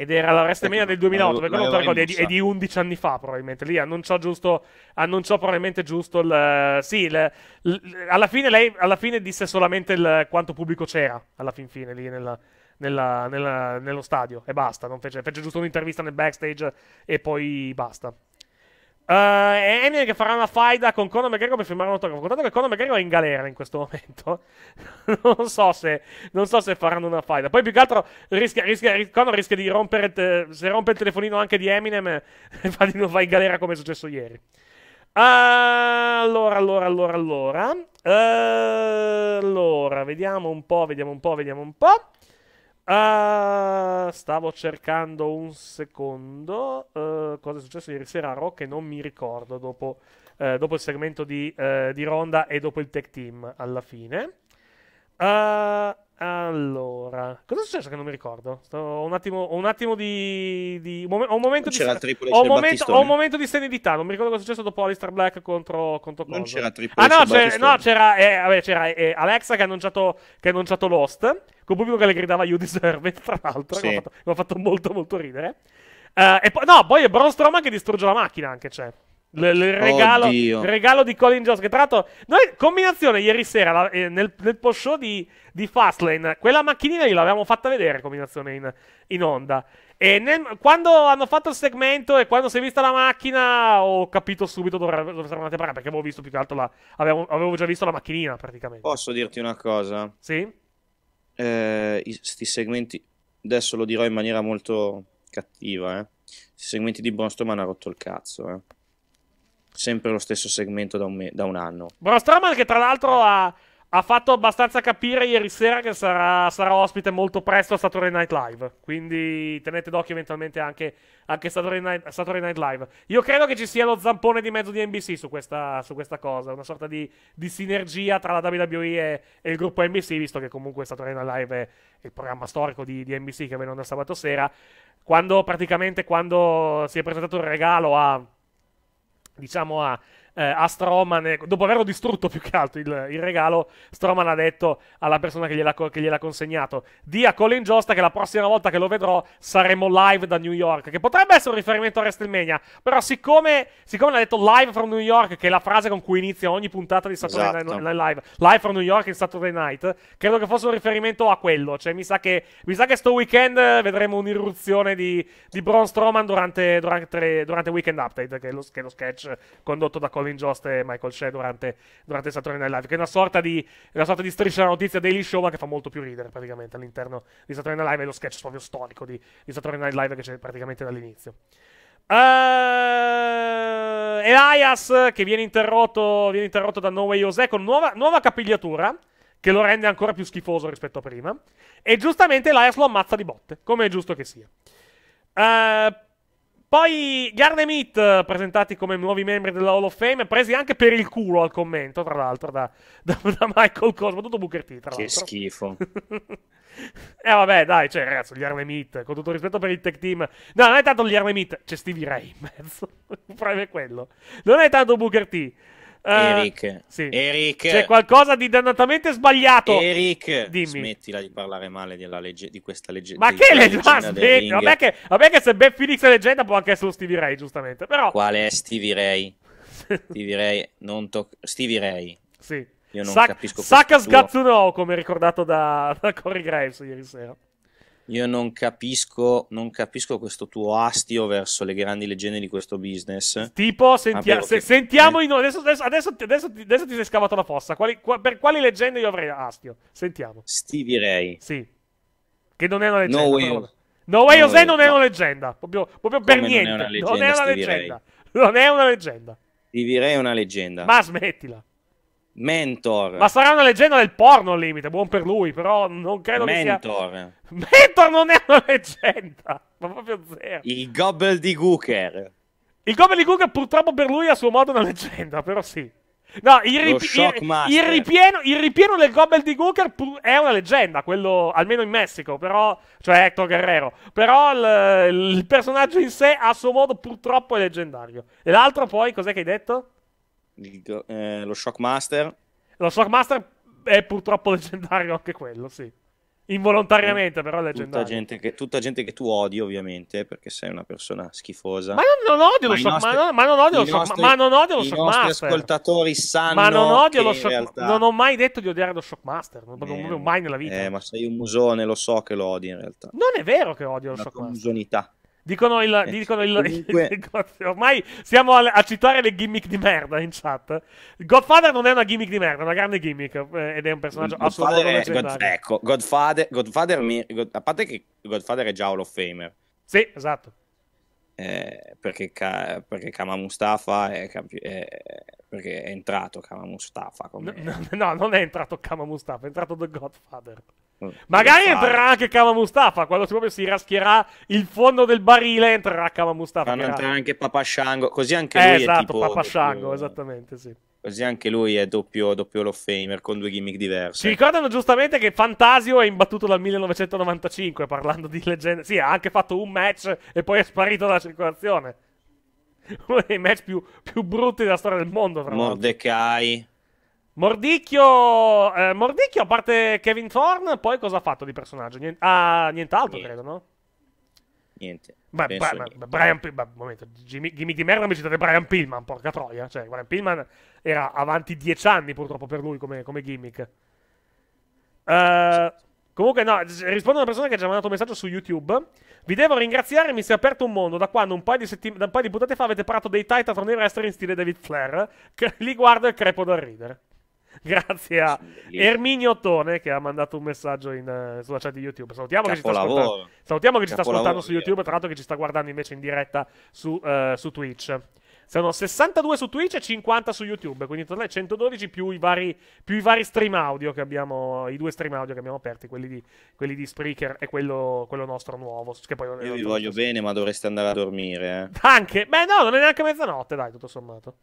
Ed era la WrestleMania del 2008, eh, perché non ricordo, è di, è di 11 anni fa probabilmente. Lì annunciò ah, giusto, annunciò ah, probabilmente giusto il... Eh, sì, il, il, alla fine lei, alla fine disse solamente il, quanto pubblico c'era, alla fin fine, lì nella, nella, nella, nello stadio, e basta. Non fece, fece giusto un'intervista nel backstage e poi basta. Uh, è Eminem che farà una faida con Conor McGregor per firmare un autografo. Contato che Conor McGregor è in galera in questo momento. non, so se, non, so se, faranno una faida. Poi più che altro rischia, rischia, Conor rischia di rompere. Te, se rompe il telefonino anche di Eminem, infatti non va in galera come è successo ieri. Uh, allora, allora, allora, allora. Uh, allora, vediamo un po', vediamo un po', vediamo un po'. Uh, stavo cercando un secondo. Uh, cosa è successo ieri sera a Rock? Che non mi ricordo. Dopo, uh, dopo il segmento di, eh, di Ronda e dopo il tech team alla fine. Uh, allora, cosa è successo che non mi ricordo? Sto, ho, un attimo, un attimo di. di ho un momento non di. C'era ho, un momento, ho un momento di senilità. Non mi ricordo cosa è successo dopo Alistair Black contro. contro non cosa. c'era Triple Ah, no, c'era, no, c'era, eh, vabbè, c'era eh, Alexa che ha, annunciato, che ha annunciato Lost. Con pubblico che le gridava You Deserve, tra l'altro. Sì. Mi ha fatto, fatto, molto, molto ridere. Uh, e poi, no, poi è Braun Strowman che distrugge la macchina. Anche c'è. Cioè. L- il regalo, Oddio. regalo di Colin Jones. Che tra l'altro, noi combinazione ieri sera la, eh, nel, nel post show di, di Fastlane, quella macchinina lì l'avevamo fatta vedere. Combinazione in, in onda. E nel, quando hanno fatto il segmento e quando si è vista la macchina, ho capito subito dove, dove saremmo andati a parlare. Perché avevo visto più che altro la. Avevo, avevo, già visto la macchinina praticamente. Posso dirti una cosa? Sì. Eh, sti segmenti. Adesso lo dirò in maniera molto cattiva, eh. Questi segmenti di Bronstrom hanno rotto il cazzo, eh sempre lo stesso segmento da un, me- da un anno. Braun Strowman che tra l'altro ha, ha, fatto abbastanza capire ieri sera che sarà, sarà, ospite molto presto a Saturday Night Live, quindi tenete d'occhio eventualmente anche, anche Saturday, Night, Saturday, Night, Live. Io credo che ci sia lo zampone di mezzo di NBC su questa, su questa cosa, una sorta di, di, sinergia tra la WWE e, e, il gruppo NBC, visto che comunque Saturday Night Live è il programma storico di, di NBC che avvenne da sabato sera. Quando praticamente quando si è presentato il regalo a diciamo a eh, a Stroman, dopo averlo distrutto più che altro il, il, regalo, Stroman ha detto alla persona che gliel'ha, che gliela consegnato, di a Colin Josta che la prossima volta che lo vedrò saremo live da New York, che potrebbe essere un riferimento a WrestleMania, però siccome, siccome l'ha detto live from New York, che è la frase con cui inizia ogni puntata di Saturday esatto. Night Live, live from New York in Saturday Night, credo che fosse un riferimento a quello, cioè mi sa che, mi sa che sto weekend vedremo un'irruzione di, di Braun Stroman durante, durante, durante Weekend Update, che è lo, che è lo sketch condotto da Colin Colin Jost e Michael Shea durante, durante Saturday Night Live, che è una sorta di, una sorta di striscia della notizia Daily Show, ma che fa molto più ridere praticamente all'interno di Saturday Night Live, è lo sketch proprio storico di, di Saturday Night Live che c'è praticamente dall'inizio. Uh, Elias che viene interrotto, viene interrotto da No Way Jose con nuova, nuova capigliatura che lo rende ancora più schifoso rispetto a prima. E giustamente Elias lo ammazza di botte, come è giusto che sia. Uh, poi Garden Meat, eh, presentati come nuovi membri della Hall of Fame, presi anche per il culo al commento, tra l'altro, da, da, da Michael Cosmo, tutto Booker T, tra l'altro. Che schifo. eh vabbè, dai, cioè, ragazzi, gli Arne Meat, con tutto rispetto per il tech team. No, non è tanto gli Arne Meat, c'è Stevie Ray in mezzo. Il problema è quello. Non è tanto Booker T. Eric, eh, sì. Eric. C'è qualcosa di dannatamente sbagliato. Eric, Dimmi. smettila di parlare male legge, di questa legge. Ma che leggenda? Smetti. Vabbè che, vabbè che se Ben Phoenix è leggenda può anche essere Stevie Ray, giustamente. Però... Qual è Stevie Ray? Stevie Ray, non tocca... Stevie Ray. Sì. Io non Sa- capisco Sacca Gatsuno, come ricordato da, da Corey Graves ieri sera io non capisco, non capisco questo tuo astio verso le grandi leggende di questo business. Tipo, sentia- se- che... sentiamo in... adesso, adesso, adesso, adesso, ti sei scavato la fossa. Quali, qu- per quali leggende io avrei astio? Sentiamo. Stevie Ray. Sì. Che non è una leggenda. No Way, no, no way Jose no. non è una leggenda. Proprio, proprio per niente. Non è una leggenda. Non è una leggenda. Stevie Ray è una leggenda. Ma smettila. Mentor. Ma sarà una leggenda del porno al limite, buon per lui, però non credo Mentor. che sia... Mentor Mentor non è una leggenda, ma proprio zero. Il Gobble di Gooker. Il Gobble di Gooker purtroppo per lui è a suo modo una leggenda, però sì. No, il, ripi- il, il, ripieno, il ripieno, del Gobble di Gooker è una leggenda, quello almeno in Messico, però, cioè Hector Guerrero. Però il, il personaggio in sé a suo modo purtroppo è leggendario. E l'altro poi, cos'è che hai detto? il, eh, lo Shockmaster. Lo Shockmaster è purtroppo leggendario anche quello, sì. Involontariamente, però è leggendario. Tutta gente, che, tutta gente che tu odi, ovviamente, perché sei una persona schifosa. Ma non odio lo Shockmaster. Ma, non odio lo Shockmaster. Ma non odio lo Shockmaster. I nostri ascoltatori sanno. Ma non odio lo Shockmaster. Realtà... Non ho mai detto di odiare lo Shockmaster. Non, eh, non mai nella vita. Eh, ma sei un musone, lo so che lo odi in realtà. Non è vero che odio lo Shockmaster. È una musonità. Dicono il, eh, dicono il, comunque... ormai siamo a, a, citare le gimmick di merda in chat. Godfather non è una gimmick di merda, è una grande gimmick eh, ed è un personaggio Godfather assolutamente è, God, Ecco, Godfather, Godfather mi, God, a parte che Godfather è già Hall of Famer. Sì, esatto. Eh, perché, perché, Kama Mustafa è, è, perché è entrato Kama Mustafa. Come... No, no, non è entrato Kama Mustafa, è entrato The Godfather. Mm. Magari entrerà anche Kama Mustafa quando proprio si raschierà il fondo del barile. Entrerà Kama Mustafa. Fanno entrare anche Papa Shango. Così anche eh, lui esatto, è tipo Papa doppio... Shango, esattamente, sì. Così anche lui è doppio, doppio Hall of Famer con due gimmick diversi. Si ricordano giustamente che Fantasio è imbattuto dal 1995, parlando di leggende. Sì, ha anche fatto un match e poi è sparito dalla circolazione. Uno dei match più, più brutti della storia del mondo, tra Mordecai. L'altro. Mordicchio, eh, Mordicchio, a parte Kevin Thorne, poi cosa ha fatto di personaggio? Nient- ah, nient'altro, niente. credo, no? Niente. Beh, Bra- niente. Brian Pillman, un momento, Jimmy, di merda mi citate Brian Pillman, porca troia. Cioè, Brian Pillman era avanti dieci anni purtroppo per lui come, come gimmick. Uh, comunque, no, rispondo a una persona che ci ha mandato un messaggio su YouTube. Vi devo ringraziare, mi si è aperto un mondo. Da quando un paio di, settim- da un paio di puntate fa avete parlato dei Titan tornei wrestler in stile David Flair. Che li guardo e crepo dal ridere grazie a Erminio Ottone che ha mandato un messaggio in, eh, sulla chat di YouTube. Salutiamo Capolavoro. che ci sta ascoltando, Salutiamo che ci sta ascoltando su YouTube, tra l'altro che ci sta guardando invece in diretta su, uh, su Twitch. Sono 62 su Twitch e 50 su YouTube, quindi intorno ai 112 più i, vari, più i vari, stream audio che abbiamo, i due stream audio che abbiamo aperti, quelli di, quelli di Spreaker e quello, quello nostro nuovo. Io vi voglio bene, ma dovreste andare a dormire. Eh. Anche? Beh no, non è neanche mezzanotte, dai, tutto sommato.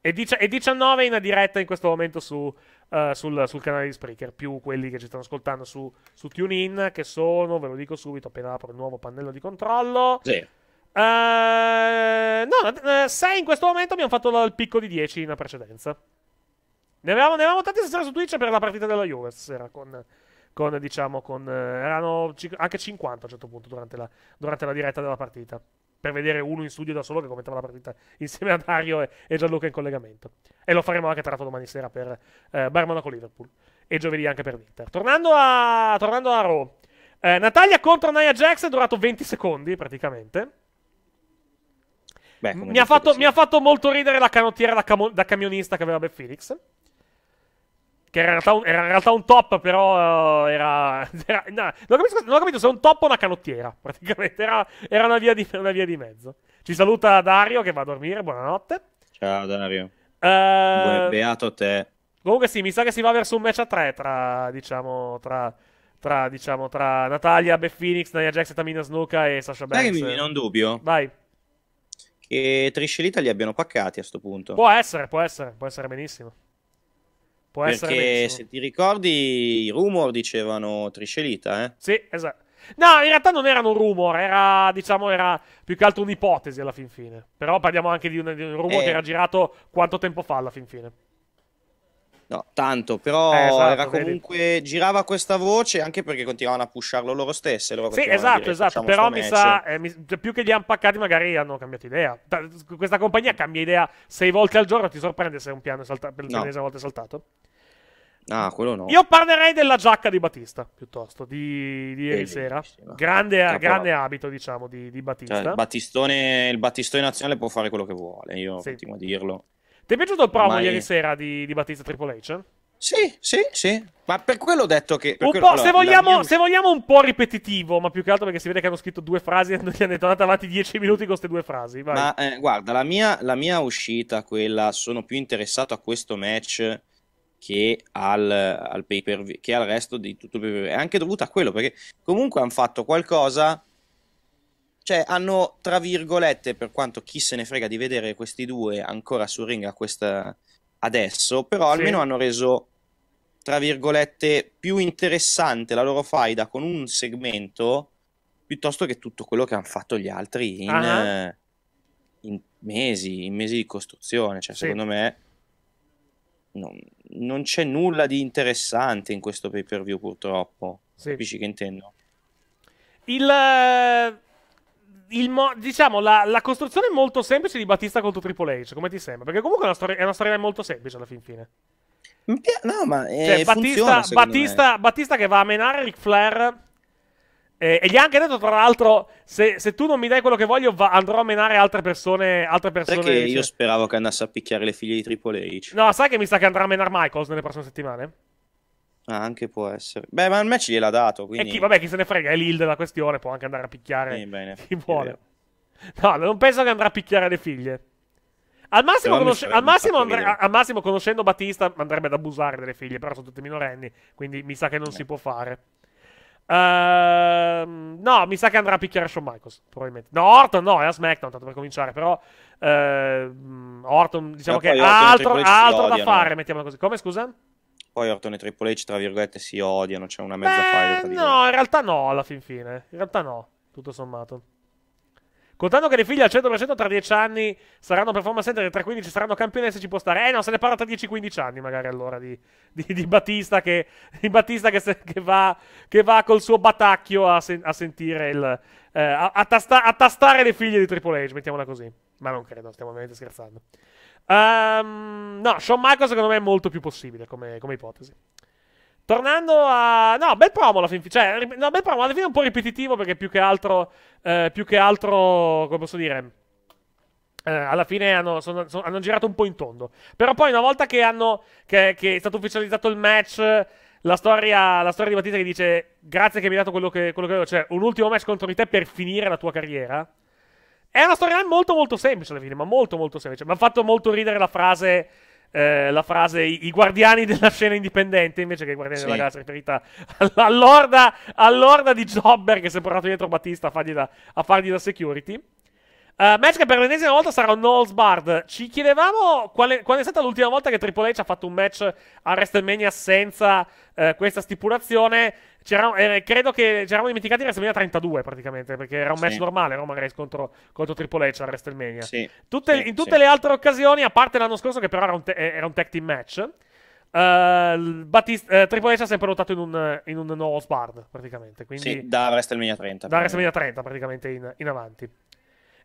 E, dici- e 19 in diretta in questo momento su, uh, sul, sul, canale di Spreaker, più quelli che ci stanno ascoltando su, su TuneIn, che sono, ve lo dico subito, appena apro il nuovo pannello di controllo. Sì. Uh, no, 6 eh, in questo momento abbiamo fatto il picco di 10 in precedenza. Ne avevamo, ne avevamo tanti stasera su Twitch per la partita della Juve stasera con, con diciamo, con... erano anche 50 a un certo punto durante la, durante la diretta della partita per vedere uno in studio da solo che commentava la partita insieme a Dario e, e Gianluca in collegamento. E lo faremo anche tra l'altro domani sera per eh, Bar Monaco Liverpool e giovedì anche per l'Inter. Tornando a, tornando a Raw, eh, Natalia contro Nia Jax è durato 20 secondi praticamente. Beh, mi, ha fatto, mi, ha fatto, molto ridere la canottiera da, camo- da camionista che aveva Beth Phoenix. Che era in realtà un, in realtà un top, però eh, era... era no, non, capisco, non, ho capito se è un top o una canottiera, praticamente. Era, era una, via di, una, via di, mezzo. Ci saluta Dario che va a dormire, buonanotte. Ciao Dario. Uh, Beato te. Comunque sì, mi sa che si va verso un match a tre tra, diciamo, tra tra, diciamo, tra Natalia, Beth Phoenix, Nia Jax, Tamina Snuka e Sasha Banks. Dai, mi viene dubbio. Vai. Che Trish e Lita li abbiano paccati a questo punto. Può essere, può essere, può essere benissimo. Può Perché se ti ricordi, i rumor dicevano triscelita, eh? Sì, esatto. No, in realtà non erano un rumor, era, diciamo, era più che altro un'ipotesi alla fin fine. Però parliamo anche di un, di un rumor eh. che era girato quanto tempo fa alla fin fine. No, tanto, però eh, esatto, comunque vedi. girava questa voce anche perché continuavano a pusharlo loro stesse. Loro sì, esatto, dire, esatto, però mi sa, eh, mi, cioè, più che li hanno paccati magari hanno cambiato idea. Da, questa compagnia cambia idea sei volte al giorno, ti sorprende se un piano è saltato, per l'ennesima no. volta saltato. Ah, quello no. Io parlerei della giacca di Batista piuttosto, di, di ieri sera. Grande, eh, grande, abito, diciamo, di, di Battista. Cioè, il, battistone, il battistone nazionale può fare quello che vuole, io sì. continuo a dirlo. Ti è piaciuto il promo Ormai... ieri sera di, di Battista Triple H? Sì, sì, sì. Ma per quello ho detto che. Un po', allora, se, vogliamo, mia... se, vogliamo, un po' ripetitivo, ma più che altro perché si vede che hanno scritto due frasi e non hanno detto andate avanti dieci minuti con queste due frasi. Vai. Ma eh, guarda, la mia, la mia, uscita, quella, sono più interessato a questo match che al, al pay per view, che al resto di tutto il pay per view. È anche dovuta a quello perché comunque hanno fatto qualcosa cioè hanno tra virgolette per quanto chi se ne frega di vedere questi due ancora su ring a questa adesso però sì. almeno hanno reso tra virgolette più interessante la loro faida con un segmento piuttosto che tutto quello che hanno fatto gli altri in, ah. in mesi in mesi di costruzione cioè sì. secondo me non, non, c'è nulla di interessante in questo pay per view purtroppo sì. capisci che intendo il eh, mo- diciamo, la, la, costruzione molto semplice di Battista contro Triple H, come ti sembra? Perché comunque è una, stor- è una storia molto semplice alla fin fine. No, ma è eh, cioè, funziona, Battista, Battista, Battista, che va a menare Ric Flair. Eh, e gli ha anche detto, tra l'altro, se, se tu non mi dai quello che voglio, va- andrò a menare altre persone. Altre persone Perché cioè... io speravo che andasse a picchiare le figlie di Triple H. No, sai che mi sa che andrà a menare Michaels nelle prossime settimane? Ah, anche può essere. Beh, ma il match gliel'ha dato. Quindi... E chi, vabbè, chi se ne frega, è l'Hild della questione, può anche andare a picchiare sì, bene, chi vuole. No, non penso che andrà a picchiare le figlie. Al massimo, conosce- al massimo, andrei- al massimo conoscendo Battista, andrebbe ad abusare delle figlie, però sono tutte minorenni, quindi mi sa che non eh. si può fare. Uh, no, mi sa che andrà a picchiare Shawn Michaels, probabilmente. No, Orton no, è a SmackDown, tanto per cominciare, però uh, Orton diciamo che ha altro, altro da fare, mettiamola così. Come, scusa? Poi Orton e Triple H, tra virgolette, si odiano, c'è cioè una mezza Beh, file. No, in realtà no, alla fin fine. In realtà no, tutto sommato. Contando che le figlie al 100% tra 10 anni saranno performance center e tra 15 saranno se ci può stare. Eh no, se ne parla tra 10-15 anni magari allora di, di, di Battista, che, di Battista che, se, che, va, che, va, col suo batacchio a, sen, a sentire il... Eh, a, a, tasta, a tastare le figlie di Triple H, mettiamola così. Ma non credo, stiamo ovviamente scherzando. Um, no, Shawn Michaels secondo me è molto più possibile come, come ipotesi. Tornando a... No, bel promo alla fine. Cioè, no, bel promo alla fine è un po' ripetitivo perché più che altro... Eh, più che altro... Come posso dire? Eh, alla fine hanno, sono, sono, hanno, girato un po' in tondo. Però poi una volta che, hanno, che, che è stato ufficializzato il match... La storia, la storia, di Battista che dice grazie che mi hai dato quello che, quello che avevo, cioè un ultimo match contro di te per finire la tua carriera. È una storyline molto molto semplice alla fine, ma molto molto semplice. Mi ha fatto molto ridere la frase... Eh, la frase i, i, guardiani della scena indipendente invece che i guardiani sì. della galassia riferita all'orda, all'orda di Jobber che si è portato dietro Battista a fargli da, a fargli da security Uh, eh, match che per l'ennesima volta sarà un Knowles Bard. Ci chiedevamo quale, qual è stata l'ultima volta che Triple H ha fatto un match a WrestleMania senza uh, questa stipulazione. Eh, credo che ci eravamo dimenticati di WrestleMania 32 praticamente, perché era un match sì. normale, no? magari scontro contro Triple H a WrestleMania. Sì. Tutte, sì, in tutte le altre occasioni, a parte l'anno scorso che però era un, te- eh, era un tag team match, uh, Batista, Triple H ha sempre lottato in un, in un Knowles Bard praticamente. Quindi, sì, da WrestleMania 30. Da WrestleMania 30 praticamente in, in avanti.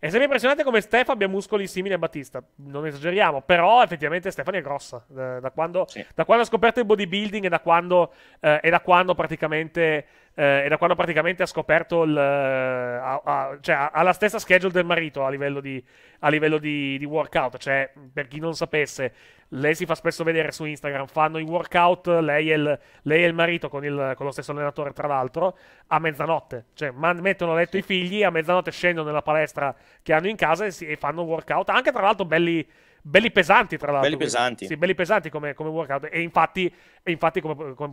È sempre impressionante come Steph abbia muscoli simili a Battista. Non esageriamo, però effettivamente Stefania è grossa. Da, eh, da, quando, sì. da quando, ha scoperto il bodybuilding e da quando, eh, e da quando praticamente eh, e da quando praticamente ha scoperto il, eh, cioè, ha, ha, cioè, ha la stessa schedule del marito a livello, di, a livello di, di, workout. Cioè, per chi non sapesse, lei si fa spesso vedere su Instagram, fanno i workout, lei e il, lei e il marito con, il, con, lo stesso allenatore, tra l'altro, a mezzanotte. Cioè, man- mettono a letto i figli, a mezzanotte scendono nella palestra che hanno in casa e, si- e fanno workout. Anche, tra l'altro, belli belli pesanti tra l'altro. Belli pesanti. Sì, belli pesanti come, come workout. E infatti, e infatti come, come,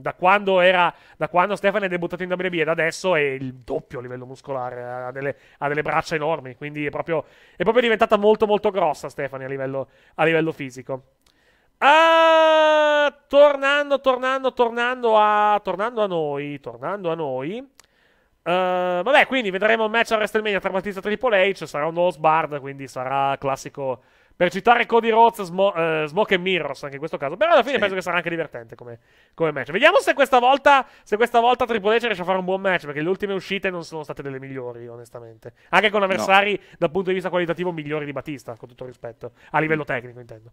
da quando era, da quando Stefano è debuttato in WB ed adesso è il doppio livello muscolare, ha delle, ha delle braccia enormi, quindi è proprio, è proprio, diventata molto molto grossa Stefani a livello, a livello fisico. Ah, tornando, tornando, tornando a, tornando a noi, tornando a noi. Uh, vabbè, quindi vedremo il match a WrestleMania tra Batista e Triple H. Sarà un no sbard, quindi sarà classico, per citare Cody Rhodes, Smo- uh, Smoke e Mirrors, anche in questo caso. Però alla fine sì. penso che sarà anche divertente come, come, match. Vediamo se questa, volta, se questa volta Triple H riesce a fare un buon match, perché le ultime uscite non sono state delle migliori, onestamente. Anche con avversari, no. dal punto di vista qualitativo, migliori di Batista, con tutto rispetto. A livello mm. tecnico, intendo.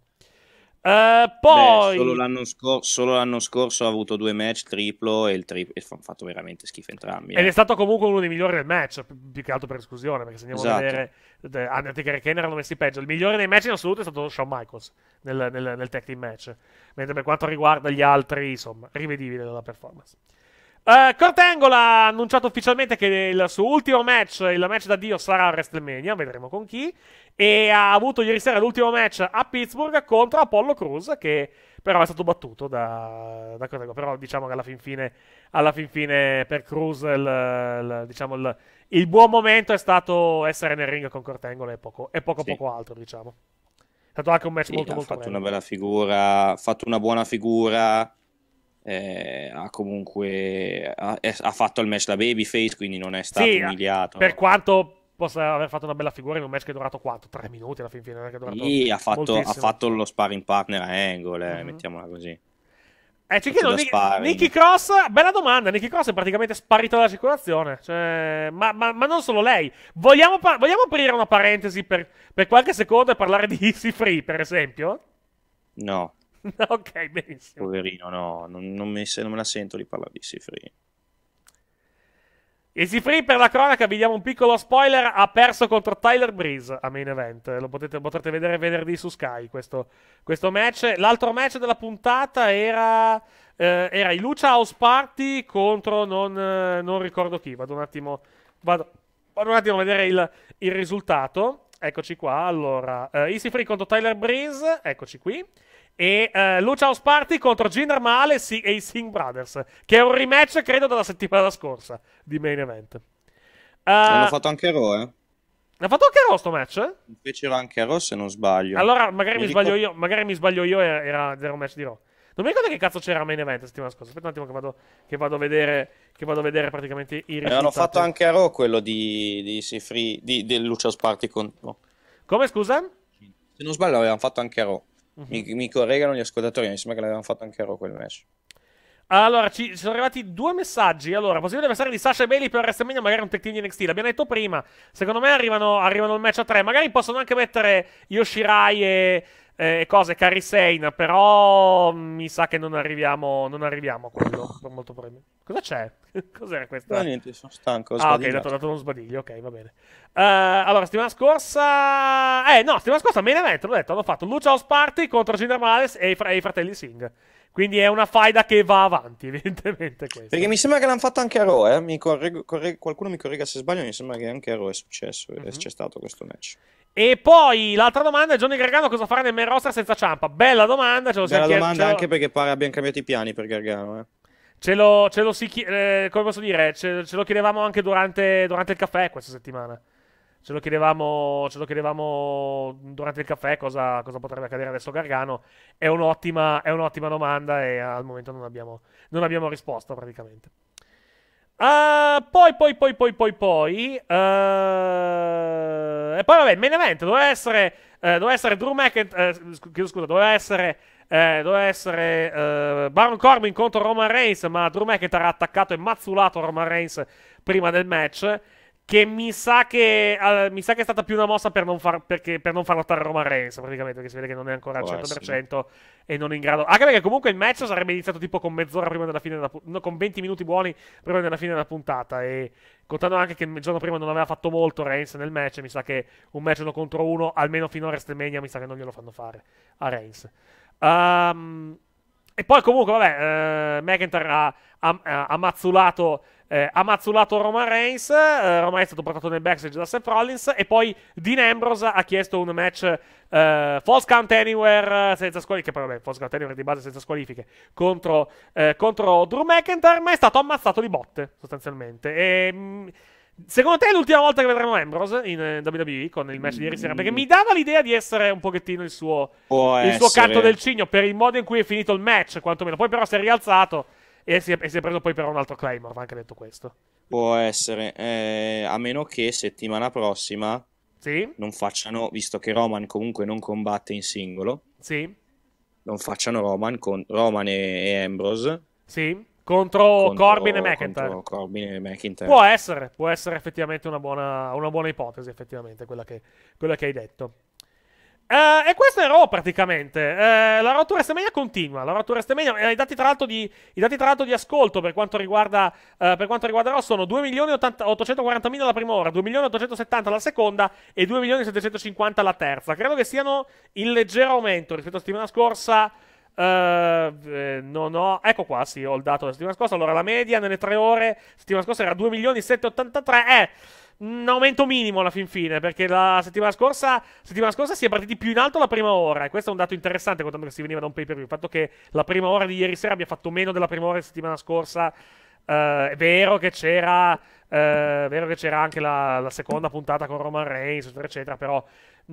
Uh, poi... Beh, solo, l'anno scorso, solo, l'anno scorso, ha avuto due match triplo e, il tri- e hanno fatto veramente schifo entrambi. Eh. Ed è stato comunque uno dei migliori del match, più che altro per esclusione, perché se andiamo esatto. a vedere Undertaker ah, e Kane erano messi peggio. Il migliore dei match in assoluto è stato Shawn Michaels nel, nel, nel tag team match, mentre per quanto riguarda gli altri, insomma, rivedibile la performance. Cortangola eh, ha annunciato ufficialmente che il suo ultimo match, il match da Dio, sarà a WrestleMania, vedremo con chi. E ha avuto ieri sera l'ultimo match a Pittsburgh contro Apollo Cruz, che però è stato battuto da, da Kurt Però diciamo che alla fin fine, alla fin fine per Cruz il, il, diciamo il, il, buon momento è stato essere nel ring con Cortangola e poco, e poco, sì. poco altro, diciamo. È stato anche un match sì, molto, ha molto fatto bello. una bella figura, ha fatto una buona figura eh, ha comunque ha, è, ha, fatto il match da babyface, quindi non è stato sì, umiliato. Per quanto possa aver fatto una bella figura in un match che è durato quanto? 3 minuti alla fin fine? Che è sì, ha fatto, ha fatto lo sparring partner a Angle, eh, mm-hmm. mettiamola così. Eh, ci chiedo, Nick, Nicky Cross, bella domanda, Nicky Cross è praticamente sparito dalla circolazione, cioè, ma, ma, ma, non solo lei. Vogliamo, par- vogliamo aprire una parentesi per, per, qualche secondo e parlare di Easy Free, per esempio? No. ok, benissimo. Poverino, no, non, non, mi, non me la sento di parlare di Sifri. Easy Free per la cronaca, vi diamo un piccolo spoiler, ha perso contro Tyler Breeze a main event, lo potete, potrete vedere venerdì su Sky questo, questo match. L'altro match della puntata era, eh, era i Lucha House Party contro non, eh, non, ricordo chi, vado un attimo, vado, vado un attimo a vedere il, il risultato. Eccoci qua, allora, eh, Easy Free contro Tyler Breeze, eccoci qui e eh, Lucha House contro Jinder Mahal e, e, i Singh Brothers, che è un rematch, credo, della settimana scorsa di main event. Uh, eh, L'hanno fatto anche Raw, eh? L'ha fatto anche Raw sto match? Eh? Fecero anche Raw, se non sbaglio. Allora, magari mi, mi sbaglio ricordo... io, magari mi sbaglio io, era, era un match di Raw. Non mi ricordo che cazzo c'era a main event la settimana scorsa. Aspetta un attimo che vado, che vado, a, vedere, che vado a vedere praticamente i eh, risultati. Avevano fatto anche a Raw quello di, di Sifri, di, del Lucio Sparti contro. Come scusa? Se non sbaglio avevano fatto anche a Raw. Mi, mhm. mi, correggano gli ascoltatori, mi sembra che l'avevano fatto anche loro quel match. Allora, ci sono arrivati due messaggi. Allora, possibile avversario di Sasha e Bailey per WrestleMania, magari un tech team di NXT. L'abbiamo detto prima. Secondo me arrivano, arrivano il match a tre. Magari possono anche mettere Yoshirai e, e cose, Karisane. Però mm, mi sa che non arriviamo, non arriviamo a quello, molto probabilmente. Cosa c'è? Cos'era questa? No, niente, sono stanco. Ah, ok, dato, dato uno sbadiglio, ok, va bene. Uh, allora, settimana scorsa... Eh, no, settimana scorsa main event, l'ho detto, hanno fatto Lucha House Party contro Jinder Males e i, fra- e i fratelli Singh. Quindi è una faida che va avanti, evidentemente. Questa. Perché mi sembra che l'hanno fatto anche a Raw, eh? mi corrego, qualcuno mi corregga se sbaglio, mi sembra che anche a Raw è successo, mm-hmm. c'è stato questo match. E poi l'altra domanda è Johnny Gargano cosa farà nel main roster senza Ciampa? Bella domanda, ce lo Bella siamo chiesti. Bella domanda anche perché pare abbiano cambiato i piani per Gargano, eh. Ce lo, ce lo si chiede, eh, come posso dire? Ce, ce, lo chiedevamo anche durante, durante il caffè questa settimana. Ce lo, ce lo chiedevamo, durante il caffè cosa, cosa potrebbe accadere adesso a Gargano. È un'ottima, è un'ottima domanda e al momento non abbiamo, non abbiamo risposta praticamente. Uh, poi, poi, poi, poi, poi, poi. Uh, e poi, vabbè, il main event doveva essere. Uh, doveva essere Drew McIntyre. Eh, scusa, doveva essere eh, doveva essere eh, Baron Corbin contro Roman Reigns, ma Drew McIntyre ha attaccato e mazzulato Roman Reigns prima del match. Che mi sa che, eh, mi sa che è stata più una mossa per non, far, perché, per non far lottare Roman Reigns, praticamente, perché si vede che non è ancora al 100% oh, e non è in grado. Anche perché comunque il match sarebbe iniziato tipo con mezz'ora prima della fine della puntata, no, con 20 minuti buoni prima della fine della puntata. E contando anche che il giorno prima non aveva fatto molto Reigns nel match, mi sa che un match uno contro uno, almeno fino a WrestleMania, mi sa che non glielo fanno fare a Reigns. Um, e poi comunque, vabbè, eh, McIntyre ha, ha, ha mazzulato eh, ha eh, Roman Reigns, eh, Roman Reigns è stato portato nel backstage da Seth Rollins e poi Dean Ambrose ha chiesto un match eh, false count anywhere senza squalifiche, poi vabbè, false count anywhere di base senza squalifiche, contro, eh, contro Drew McIntyre, ma è stato ammazzato di botte sostanzialmente. E, mh, mm, Secondo te è l'ultima volta che vedremo Ambrose in eh, WWE con il match di ieri sera? Perché mi dava l'idea di essere un pochettino il suo, il suo canto del cigno per il modo in cui è finito il match, quantomeno. Poi però si è rialzato e si è, e si è preso poi però un altro Claymore, va anche detto questo. Può essere, eh, a meno che settimana prossima sì? non facciano, visto che Roman comunque non combatte in singolo, sì? non facciano Roman con Roman e, e Ambrose. Sì contro, contro, Corbin e McIntyre. Corbin e McIntyre. Può essere, può essere effettivamente una buona, una buona ipotesi, effettivamente, quella che, quella che hai detto. Uh, e questo è Raw praticamente. Uh, la rottura Stemania continua. La rottura Stemania, eh, i, dati tra l'altro di, di, ascolto per quanto riguarda, uh, per quanto riguarda Raw sono 2.840.000 la prima ora, 2.870.000 la seconda e 2.750 la terza. Credo che siano in leggero aumento rispetto alla settimana scorsa. Uh, eh, eh, non ho. Ecco qua, sì, ho il dato della settimana scorsa. Allora, la media nelle tre ore, settimana scorsa era 2 milioni 783. Eh, un aumento minimo alla fin fine, perché la settimana scorsa, settimana scorsa si è partiti più in alto la prima ora. E questo è un dato interessante, contando che si veniva da un pay per view. Il fatto che la prima ora di ieri sera abbia fatto meno della prima ora di settimana scorsa. Uh, è vero che c'era. Uh, è vero che c'era anche la, la, seconda puntata con Roman Reigns, eccetera, eccetera, però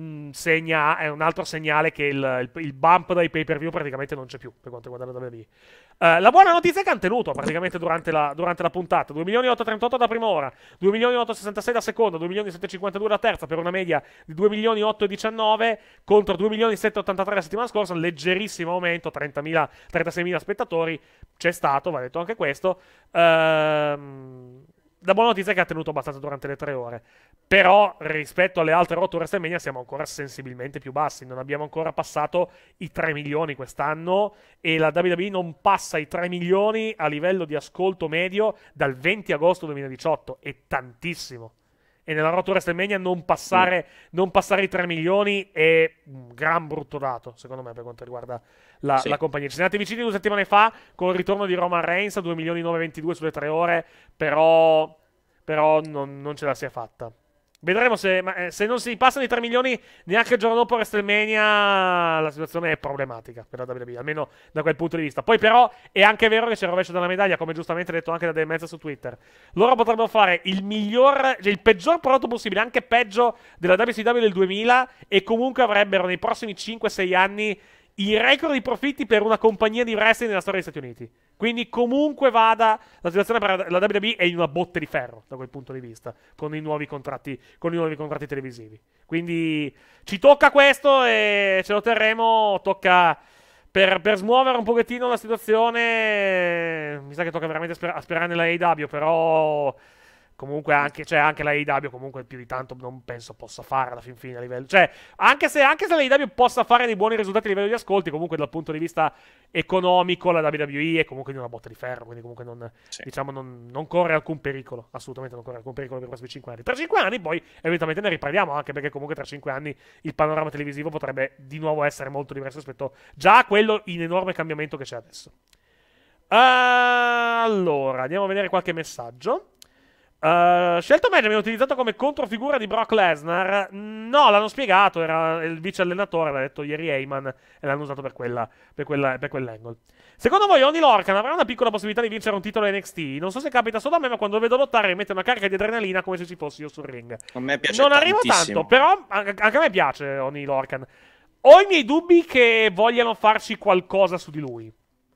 mh, mm, segna, è un altro segnale che il, il, il bump dai pay per view praticamente non c'è più per quanto riguarda la WWE. Uh, eh, la buona notizia è che hanno tenuto praticamente durante la, durante la puntata 838 da prima ora 2 milioni 866 da seconda 2 milioni 752 da terza per una media di 2 milioni 819 contro 2 milioni 783 la settimana scorsa un leggerissimo aumento 30.000, 36.000 spettatori c'è stato va detto anche questo uh, la buona notizia è che ha tenuto abbastanza durante le tre ore. Però rispetto alle altre rotte WrestleMania siamo ancora sensibilmente più bassi, non abbiamo ancora passato i 3 milioni quest'anno e la WWE non passa i 3 milioni a livello di ascolto medio dal 20 agosto 2018, è tantissimo. E nella rotta WrestleMania non passare, mm. non passare i 3 milioni è un gran brutto dato, secondo me, per quanto riguarda la, sì. la compagnia. Ci siamo andati vicini due settimane fa con il ritorno di Roman Reigns a 2 milioni 922 sulle 3 ore, però, però non, non ce la si è fatta. Vedremo se, ma, eh, se non si passano i 3 milioni neanche il giorno dopo WrestleMania la situazione è problematica per la WWE, almeno da quel punto di vista. Poi però è anche vero che c'è il rovescio della medaglia, come giustamente detto anche da De Mezza su Twitter. Loro potrebbero fare il miglior, cioè il peggior prodotto possibile, anche peggio della WCW del 2000 e comunque avrebbero nei prossimi 5-6 anni i record di profitti per una compagnia di wrestling nella storia degli Stati Uniti. Quindi, comunque vada, la situazione per la WWE è in una botte di ferro da quel punto di vista, con i nuovi contratti, i nuovi contratti televisivi. Quindi, ci tocca questo e ce lo terremo. Tocca. Per, per, smuovere un pochettino la situazione, mi sa che tocca veramente sper- sperare nella AW, però Comunque anche, cioè anche la AEW comunque più di tanto non penso possa fare alla fin fine a livello... Cioè, anche se, anche se la AEW possa fare dei buoni risultati a livello di ascolti, comunque dal punto di vista economico la WWE è comunque di una botta di ferro, quindi comunque non, sì. diciamo, non, non, corre alcun pericolo, assolutamente non corre alcun pericolo per i prossimi 5 anni. Tra 5 anni poi eventualmente ne riparliamo, anche perché comunque tra 5 anni il panorama televisivo potrebbe di nuovo essere molto diverso rispetto già a quello in enorme cambiamento che c'è adesso. Uh, allora, andiamo a vedere qualche messaggio. Uh, scelto Benjamin utilizzato come controfigura di Brock Lesnar? No, l'hanno spiegato, era il vice allenatore, l'ha detto ieri Heyman, e l'hanno usato per, quella, per, quella, per quell'angle. Secondo voi Oni Lorcan avrà una piccola possibilità di vincere un titolo NXT? Non so se capita solo a me, ma quando lo vedo lottare mi mette una carica di adrenalina come se ci fossi io sul ring. A me piace Non arrivo tanto, però anche a me piace Oni Lorcan. Ho i miei dubbi che vogliano farci qualcosa su di lui,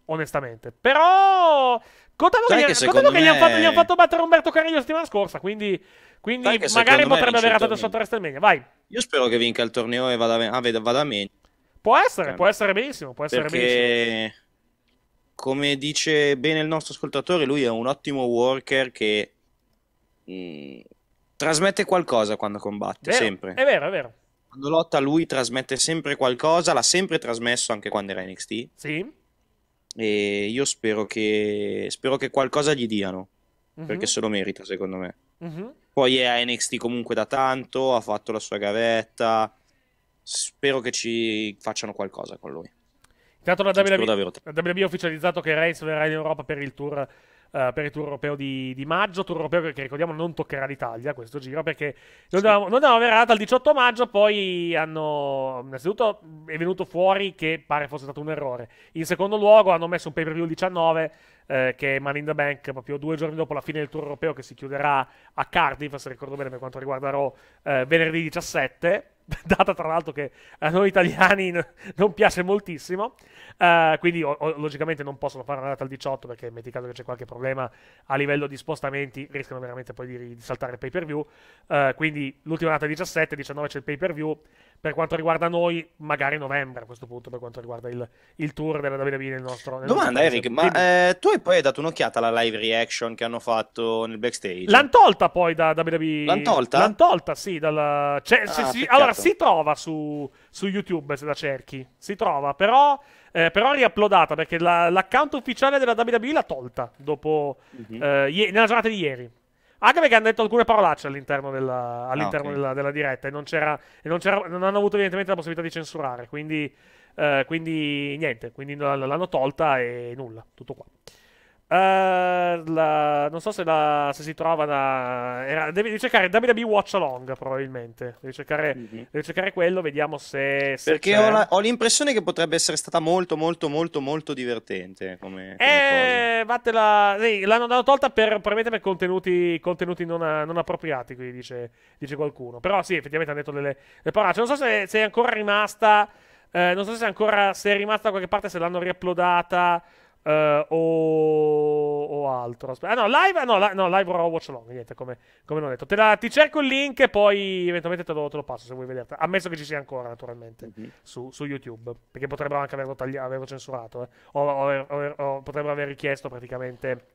onestamente. Però Contano che, che, gli, me... gli hanno fatto, han fatto, battere Umberto Carrillo la settimana scorsa, quindi, quindi magari potrebbe aver fatto sotto WrestleMania. Vai. Io spero che vinca il torneo e vada, ah, vada meglio. Può essere, okay. può cioè, essere benissimo, può essere Perché... benissimo. Come dice bene il nostro ascoltatore, lui è un ottimo worker che mh, mm, trasmette qualcosa quando combatte, vero, sempre. È vero, è vero. Quando lotta lui trasmette sempre qualcosa, l'ha sempre trasmesso anche quando era NXT. Sì e io spero che, spero che qualcosa gli diano, mm-hmm. perché se lo merita secondo me. Mm-hmm. Poi è a NXT comunque da tanto, ha fatto la sua gavetta, spero che ci facciano qualcosa con lui. Intanto la WWE, ha ufficializzato che Reigns verrà in Europa per il tour eh, per il tour europeo di, di, maggio, tour europeo che ricordiamo non toccherà l'Italia questo giro perché sì. non dovevamo avere data il 18 maggio, poi hanno innanzitutto è venuto fuori che pare fosse stato un errore. In secondo luogo hanno messo un pay per view il 19 eh, che è Man in the Bank proprio due giorni dopo la fine del tour europeo che si chiuderà a Cardiff, se ricordo bene per quanto riguarda Raw, eh, venerdì 17 data tra l'altro che a noi italiani non piace moltissimo, uh, quindi o, o, logicamente non possono fare una data al 18 perché metti caso che c'è qualche problema a livello di spostamenti, rischiano veramente poi di, di saltare il pay per view, uh, quindi l'ultima data è 17, 19 c'è il pay per view, per quanto riguarda noi, magari novembre a questo punto, per quanto riguarda il, il tour della WWE nel nostro. Nel Domanda, nostro Eric, ma eh, tu hai poi dato un'occhiata alla live reaction che hanno fatto nel backstage? L'hanno tolta poi da, da WWE. L'hanno tolta? L'hanno tolta, sì. Dalla... Cioè, ah, se, si... Allora, si trova su, su, YouTube se la cerchi. Si trova, però. Eh, però è riuploadata perché la, l'account ufficiale della WWE l'ha tolta dopo, mm-hmm. eh, i- nella giornata di ieri. Anche perché hanno detto alcune parolacce all'interno della, all'interno ah, okay. della, della diretta e, non c'era, e non, c'era, non hanno avuto evidentemente la possibilità di censurare. Quindi, eh, quindi niente, quindi l'hanno tolta e nulla, tutto qua. Uh, la, non so se, la, se si trova da. Era, devi, devi, cercare WWE Watch Along, probabilmente. Devi cercare, mm-hmm. devi cercare quello, vediamo se. se Perché ho, la, ho, l'impressione che potrebbe essere stata molto, molto, molto, molto divertente. Come, come eh, vattela. Sì, l'hanno tolta per, probabilmente per contenuti, contenuti non, non, appropriati, quindi dice, dice, qualcuno. Però sì, effettivamente hanno detto delle, delle paracce. Non so se, se è ancora rimasta. Eh, non so se è ancora. Se è rimasta da qualche parte, se l'hanno riuploadata Uh, o, o, altro. Aspetta, ah, no, live, no, li no, live Raw Watch Long. Niente, come, come non ho detto. La, ti cerco il link e poi eventualmente te lo, te lo passo se vuoi vederti. Ammesso che ci sia ancora, naturalmente, mm -hmm. su, su, YouTube. Perché potrebbero anche averlo, tagliato, averlo censurato. Eh. O, o, o, potrebbero aver richiesto praticamente.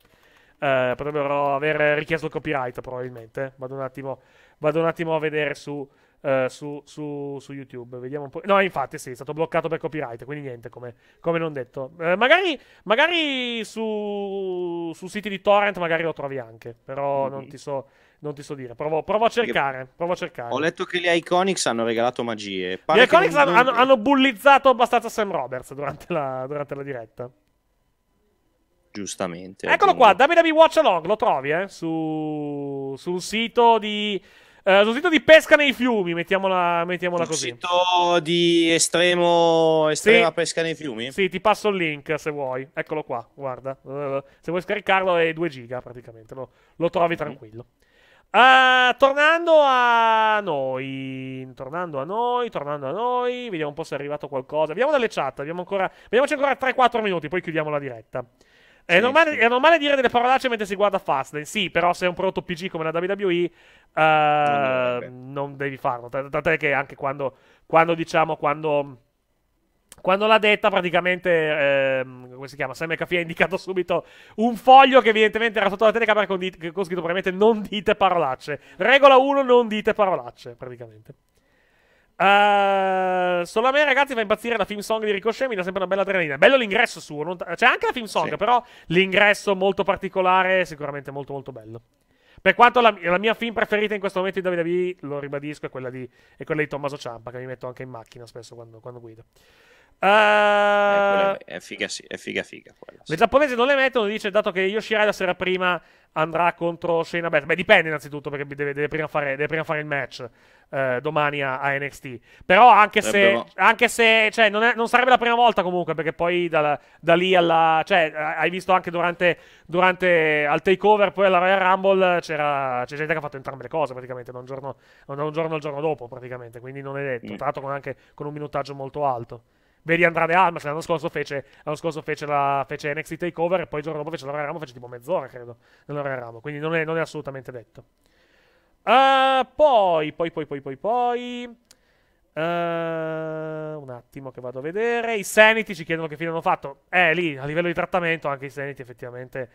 Eh, potrebbero aver richiesto il copyright, probabilmente. Vado un attimo, vado un attimo a vedere su eh, su, su, su, YouTube. Vediamo un po'. No, infatti, sì, è stato bloccato per copyright. Quindi niente, come, come non detto. Eh, magari, magari su, su, siti di torrent, magari lo trovi anche. Però mm-hmm. non, ti so, non ti so. dire, provo, provo, a cercare, provo, a cercare, Ho letto che gli Iconics hanno regalato magie. Pare le Iconics non... hanno, hanno, bullizzato abbastanza Sam Roberts durante la, durante la diretta giustamente. Eccolo aggiungo. qua, WWE Watch Along, lo trovi eh, su, su un sito di Uh, sul sito di pesca nei fiumi, mettiamola, mettiamola così. sito di estremo, estrema sì. pesca nei fiumi? Sì, ti passo il link se vuoi. Eccolo qua, guarda. Uh, se vuoi scaricarlo è 2 giga praticamente, lo, lo trovi mhm. tranquillo. Uh, tornando a noi, tornando a noi, tornando a noi, vediamo un po' se è arrivato qualcosa. Abbiamo dalle chat, abbiamo ancora, vediamoci ancora 3-4 minuti, poi chiudiamo la diretta. È normale, è normale, dire delle parolacce mentre si guarda Fastlane, sì, però se è un prodotto PG come la WWE, uh, eh, non, non, devi farlo. Tant'è che anche quando, quando diciamo, quando, quando l'ha detta, praticamente, ehm, come si chiama? Sam McAfee ha indicato subito un foglio che evidentemente era sotto la telecamera con, dit- con scritto probabilmente non dite parolacce. Regola 1, non dite parolacce, praticamente. Uh, solo a me, ragazzi, fa impazzire la film song di Ricochet. Mi dà sempre una bella adrenalina. Bello l'ingresso suo. Non... C'è anche la film song, sì. però l'ingresso molto particolare. Sicuramente molto, molto bello. Per quanto la, la, mia film preferita in questo momento di Davide B, lo ribadisco, è quella di, è quella di Tommaso Ciampa, che mi metto anche in macchina spesso quando, quando guido. Uh... Eh, è, eh, è, figa, sì, è figa figa quella. Sì. Le giapponesi non le mettono, dice, dato che Yoshirai la sera prima andrà contro Shayna Beth. Beh, dipende innanzitutto perché deve, deve, prima, fare, deve prima, fare, il match eh, domani a, a, NXT. Però anche Sarebbero... se... Anche se cioè, non, è, non, sarebbe la prima volta comunque, perché poi da, da lì alla... Cioè, hai visto anche durante, durante al takeover, poi alla Royal Rumble, c'era, c'è gente che ha fatto entrambe le cose praticamente, da un giorno, da un giorno al giorno dopo praticamente. Quindi non è detto, mm. tra l'altro con, anche, con un minutaggio molto alto. Vedi Andrade Almas, l'anno scorso, fece, l'anno scorso fece, la, fece NXT Takeover e poi il giorno dopo fece l'ora Ramo, fece tipo mezz'ora, credo, nell'ora Ramo, quindi non è, non è assolutamente detto. Uh, poi, poi, poi, poi, poi, poi... Uh, un attimo che vado a vedere. I Sanity ci chiedono che fine hanno fatto. Eh, lì, a livello di trattamento, anche i Sanity effettivamente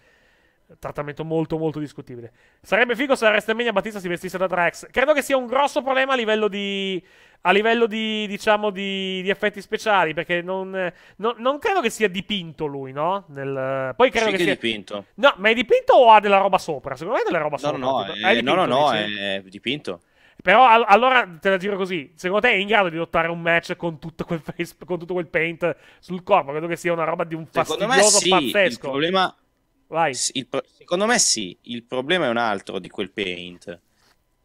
Trattamento molto molto discutibile. Sarebbe figo se la WrestleMania Battista si vestisse da Drax. Credo che sia un grosso problema a livello di. A livello di, diciamo, di, di effetti speciali. Perché non, non, non, credo che sia dipinto lui, no? Nel, poi credo sì che, che sia. dipinto. No, ma è dipinto o ha della roba sopra? Secondo me è della roba no, sopra. No, no, eh, è, dipinto, no, no, dice? è dipinto. Però all- allora te la giro così: secondo te è in grado di lottare un match con tutto quel, face, con tutto quel paint sul corpo? Credo che sia una roba di un fastidioso secondo me sì. pazzesco. Il problema Vai. Il, secondo me sì, il problema è un altro di quel paint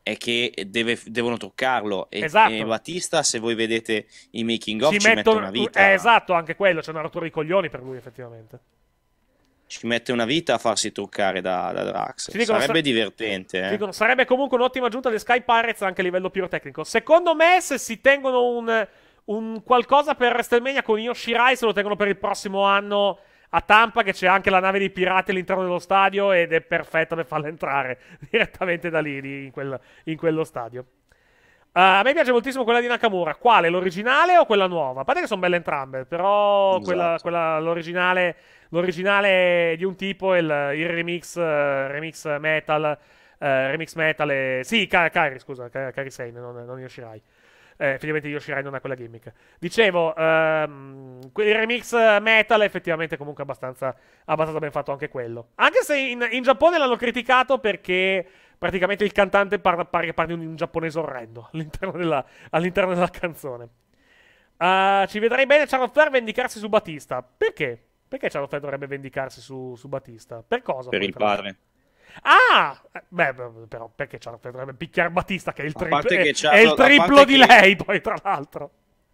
è che deve, devono toccarlo e, esatto. e, Batista se voi vedete i making of ci, ci mette una vita eh, esatto anche quello c'è una rottura di coglioni per lui effettivamente ci mette una vita a farsi truccare da, da Drax dicono, sarebbe sa- divertente eh. dicono, sarebbe comunque un'ottima aggiunta di Sky Pirates anche a livello pirotecnico secondo me se si tengono un, un qualcosa per WrestleMania con Yoshirai se lo tengono per il prossimo anno a Tampa che c'è anche la nave dei pirati all'interno dello stadio ed è perfetta per farla entrare direttamente da lì in, quel, in quello stadio. Uh, a me piace moltissimo quella di Nakamura. Quale? L'originale o quella nuova? A parte che sono belle entrambe, però esatto. quella, quella, l'originale, l'originale di un tipo e il, il, remix, uh, remix metal. Uh, remix metal e... Sì, Kairi, scusa, Kairi Seine, non, non Yoshirai. Uh, eh, effettivamente Yoshirai non ha quella gimmick. Dicevo, ehm, il remix metal è effettivamente comunque abbastanza, abbastanza ben fatto anche quello. Anche se in, in Giappone l'hanno criticato perché praticamente il cantante parla, parla, parla di un giapponese orrendo all'interno della, all della, canzone. Uh, ci vedrei bene Charlotte Flair vendicarsi su Batista. Perché? Perché Charlotte Flair dovrebbe vendicarsi su, su Batista? Per cosa? Per il padre. Ah! Beh, però perché c'ha, dovrebbe picchiare Battista che è il, triplo, è, è il triplo di che... lei, poi tra l'altro.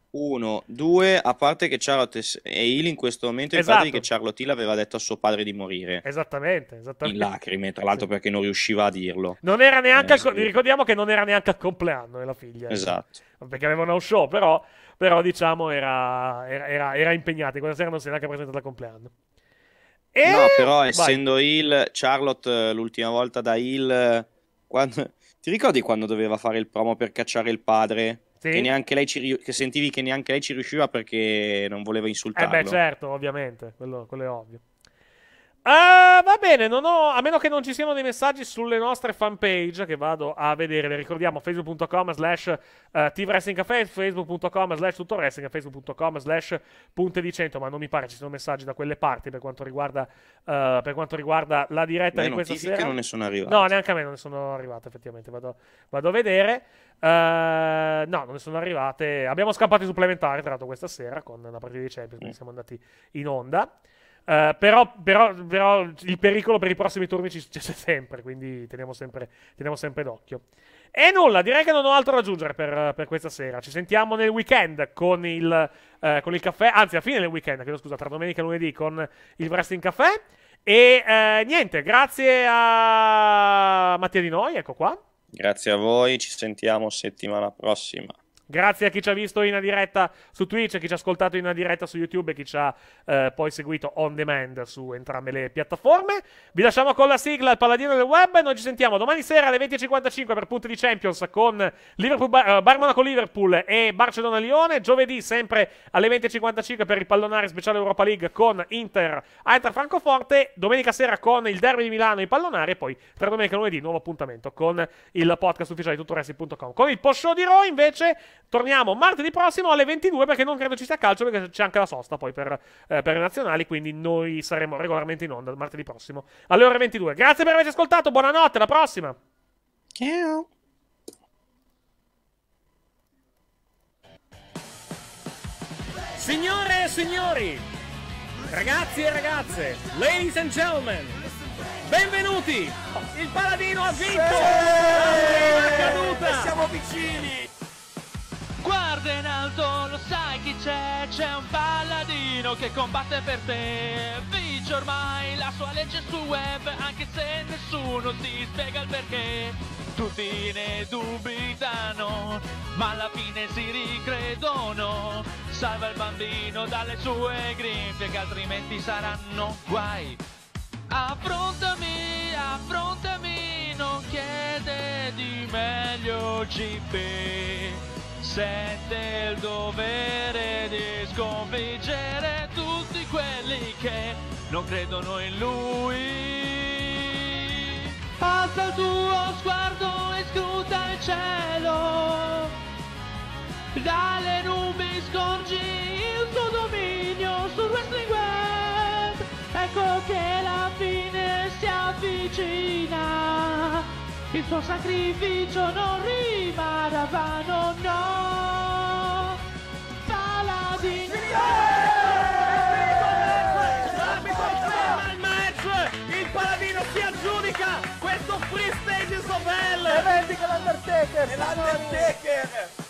Uno, due, a parte che Charlotte e Hill in questo momento, esatto. infatti, che Charlotte Hill aveva detto a suo padre di morire. Esattamente, esattamente. In lacrime, tra l'altro, sì. perché non riusciva a dirlo. Non era neanche, eh, sì. ricordiamo che non era neanche al compleanno della figlia. Esatto. Cioè. Perché avevano un show, però, però diciamo, era, era, era, impegnata. Quella sera non si è neanche presentata al compleanno. E... No, però essendo Vai. Charlotte eh, l'ultima volta da Hill... Eh, quando... Ti ricordi quando doveva fare il promo per cacciare il padre? Sì. Che, neanche lei ci, che sentivi che neanche lei ci riusciva perché non voleva insultarlo. Eh beh, certo, ovviamente, quello, quello è ovvio. Uh, va bene, ho, a meno che non ci siano dei messaggi sulle nostre fanpage che vado a vedere, le ricordiamo facebook.com slash eh, tvwrestlingcafe, facebook.com slash tuttovresting, facebook.com slash punte di 100, ma non mi pare ci siano messaggi da quelle parti per quanto riguarda, uh, per quanto riguarda la diretta le di questa sera. non ne sono arrivate. No, neanche a me non ne sono arrivate effettivamente, vado, vado a vedere. Uh, no, non ne sono arrivate. Abbiamo scampato i supplementari tra l'altro questa sera con la partita di Champions, mm. siamo andati in onda. Uh, però, però, però, il pericolo per i prossimi turni ci, c'è sempre, quindi teniamo sempre, teniamo sempre d'occhio. E nulla, direi che non ho altro da aggiungere per, per questa sera. Ci sentiamo nel weekend con il, uh, con il caffè, anzi a fine del weekend, chiedo scusa, tra domenica e lunedì con il Wrestling Caffè. E uh, niente, grazie a Mattia Di Noi, ecco qua. Grazie a voi, ci sentiamo settimana prossima. Grazie a chi ci ha visto in diretta su Twitch, a chi ci ha ascoltato in diretta su YouTube e chi ci ha eh, poi seguito on demand su entrambe le piattaforme. Vi lasciamo con la sigla al Paladino del Web. Noi ci sentiamo domani sera alle 20.55 per punti di Champions con Bar, eh, Bar Monaco Liverpool e Barcellona Lione. Giovedì sempre alle 20.55 per il pallonare speciale Europa League con Inter Eintracht Francoforte. Domenica sera con il Derby di Milano e i pallonari. E poi tra domenica e lunedì nuovo appuntamento con il podcast ufficiale di tuttoresti.com. Con il post show di Ro invece. Torniamo martedì prossimo alle 22 perché non credo ci sia calcio perché c'è anche la sosta poi per, eh, per, i nazionali, quindi noi saremo regolarmente in onda martedì prossimo alle ore 22. Grazie per averci ascoltato, buonanotte, alla prossima. Ciao. Signore e signori, ragazzi e ragazze, ladies and gentlemen, benvenuti! Il Paladino ha vinto! Sì! La prima caduta! E siamo vicini! Guarda in alto, lo sai chi c'è, c'è un paladino che combatte per te. Vince ormai la sua legge sul web, anche se nessuno ti spiega il perché. Tutti ne dubitano, ma alla fine si ricredono. Salva il bambino dalle sue grinfie che altrimenti saranno guai. Affrontami, affrontami, non chiede di meglio GP sente il dovere di sconfiggere tutti quelli che non credono in lui. Alza il tuo sguardo e scruta il cielo, dalle nubi scorgi il suo dominio sul wrestling web, ecco che la fine si avvicina il suo sacrificio non rimarrà vano, no. Paladino! Il paladino si aggiudica questo free l'Undertaker! E l'Undertaker!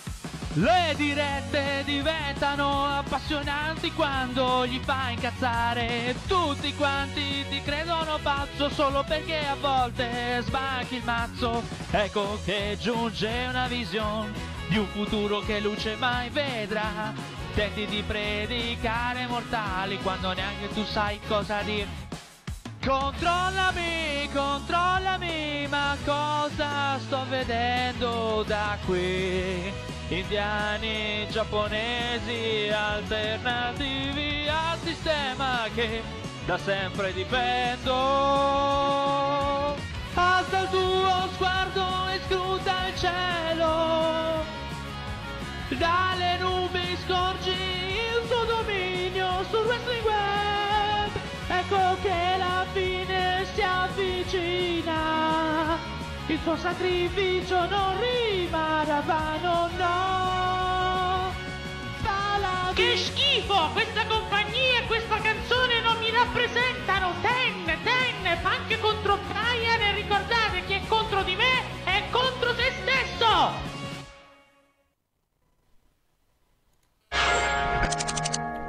Le dirette diventano appassionanti quando gli fa incazzare Tutti quanti ti credono pazzo solo perché a volte sbanchi il mazzo Ecco che giunge una visione di un futuro che luce mai vedrà Tenti di predicare mortali quando neanche tu sai cosa dire Controllami, controllami, ma cosa sto vedendo da qui? indiani, giapponesi, alternativi al sistema che da sempre difendo. Alza il tuo sguardo e scruta il cielo, dalle nubi scorgi il tuo dominio sul wrestling web, ecco che la fine si avvicina il tuo sacrificio non rimarrà vano, no. Bala che schifo! Questa compagnia e questa canzone non mi rappresentano. Ten, ten, fa anche contro Brian e ricordate che è contro di me è contro se stesso.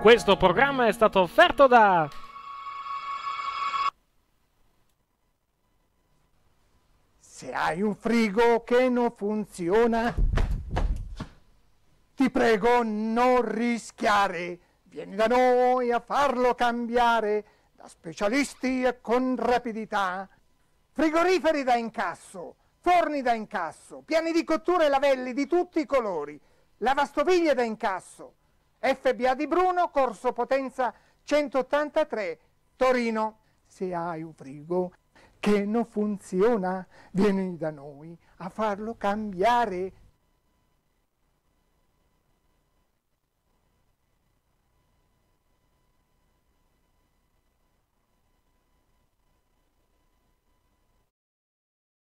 Questo programma è stato offerto da... Se hai un frigo che non funziona, ti prego non rischiare. Vieni da noi a farlo cambiare da specialisti e con rapidità. Frigoriferi da incasso, forni da incasso, piani di cottura e lavelli di tutti i colori, lavastoviglie da incasso. FBA di Bruno, Corso Potenza 183, Torino. Se hai un frigo che non funziona, vieni da noi a farlo cambiare.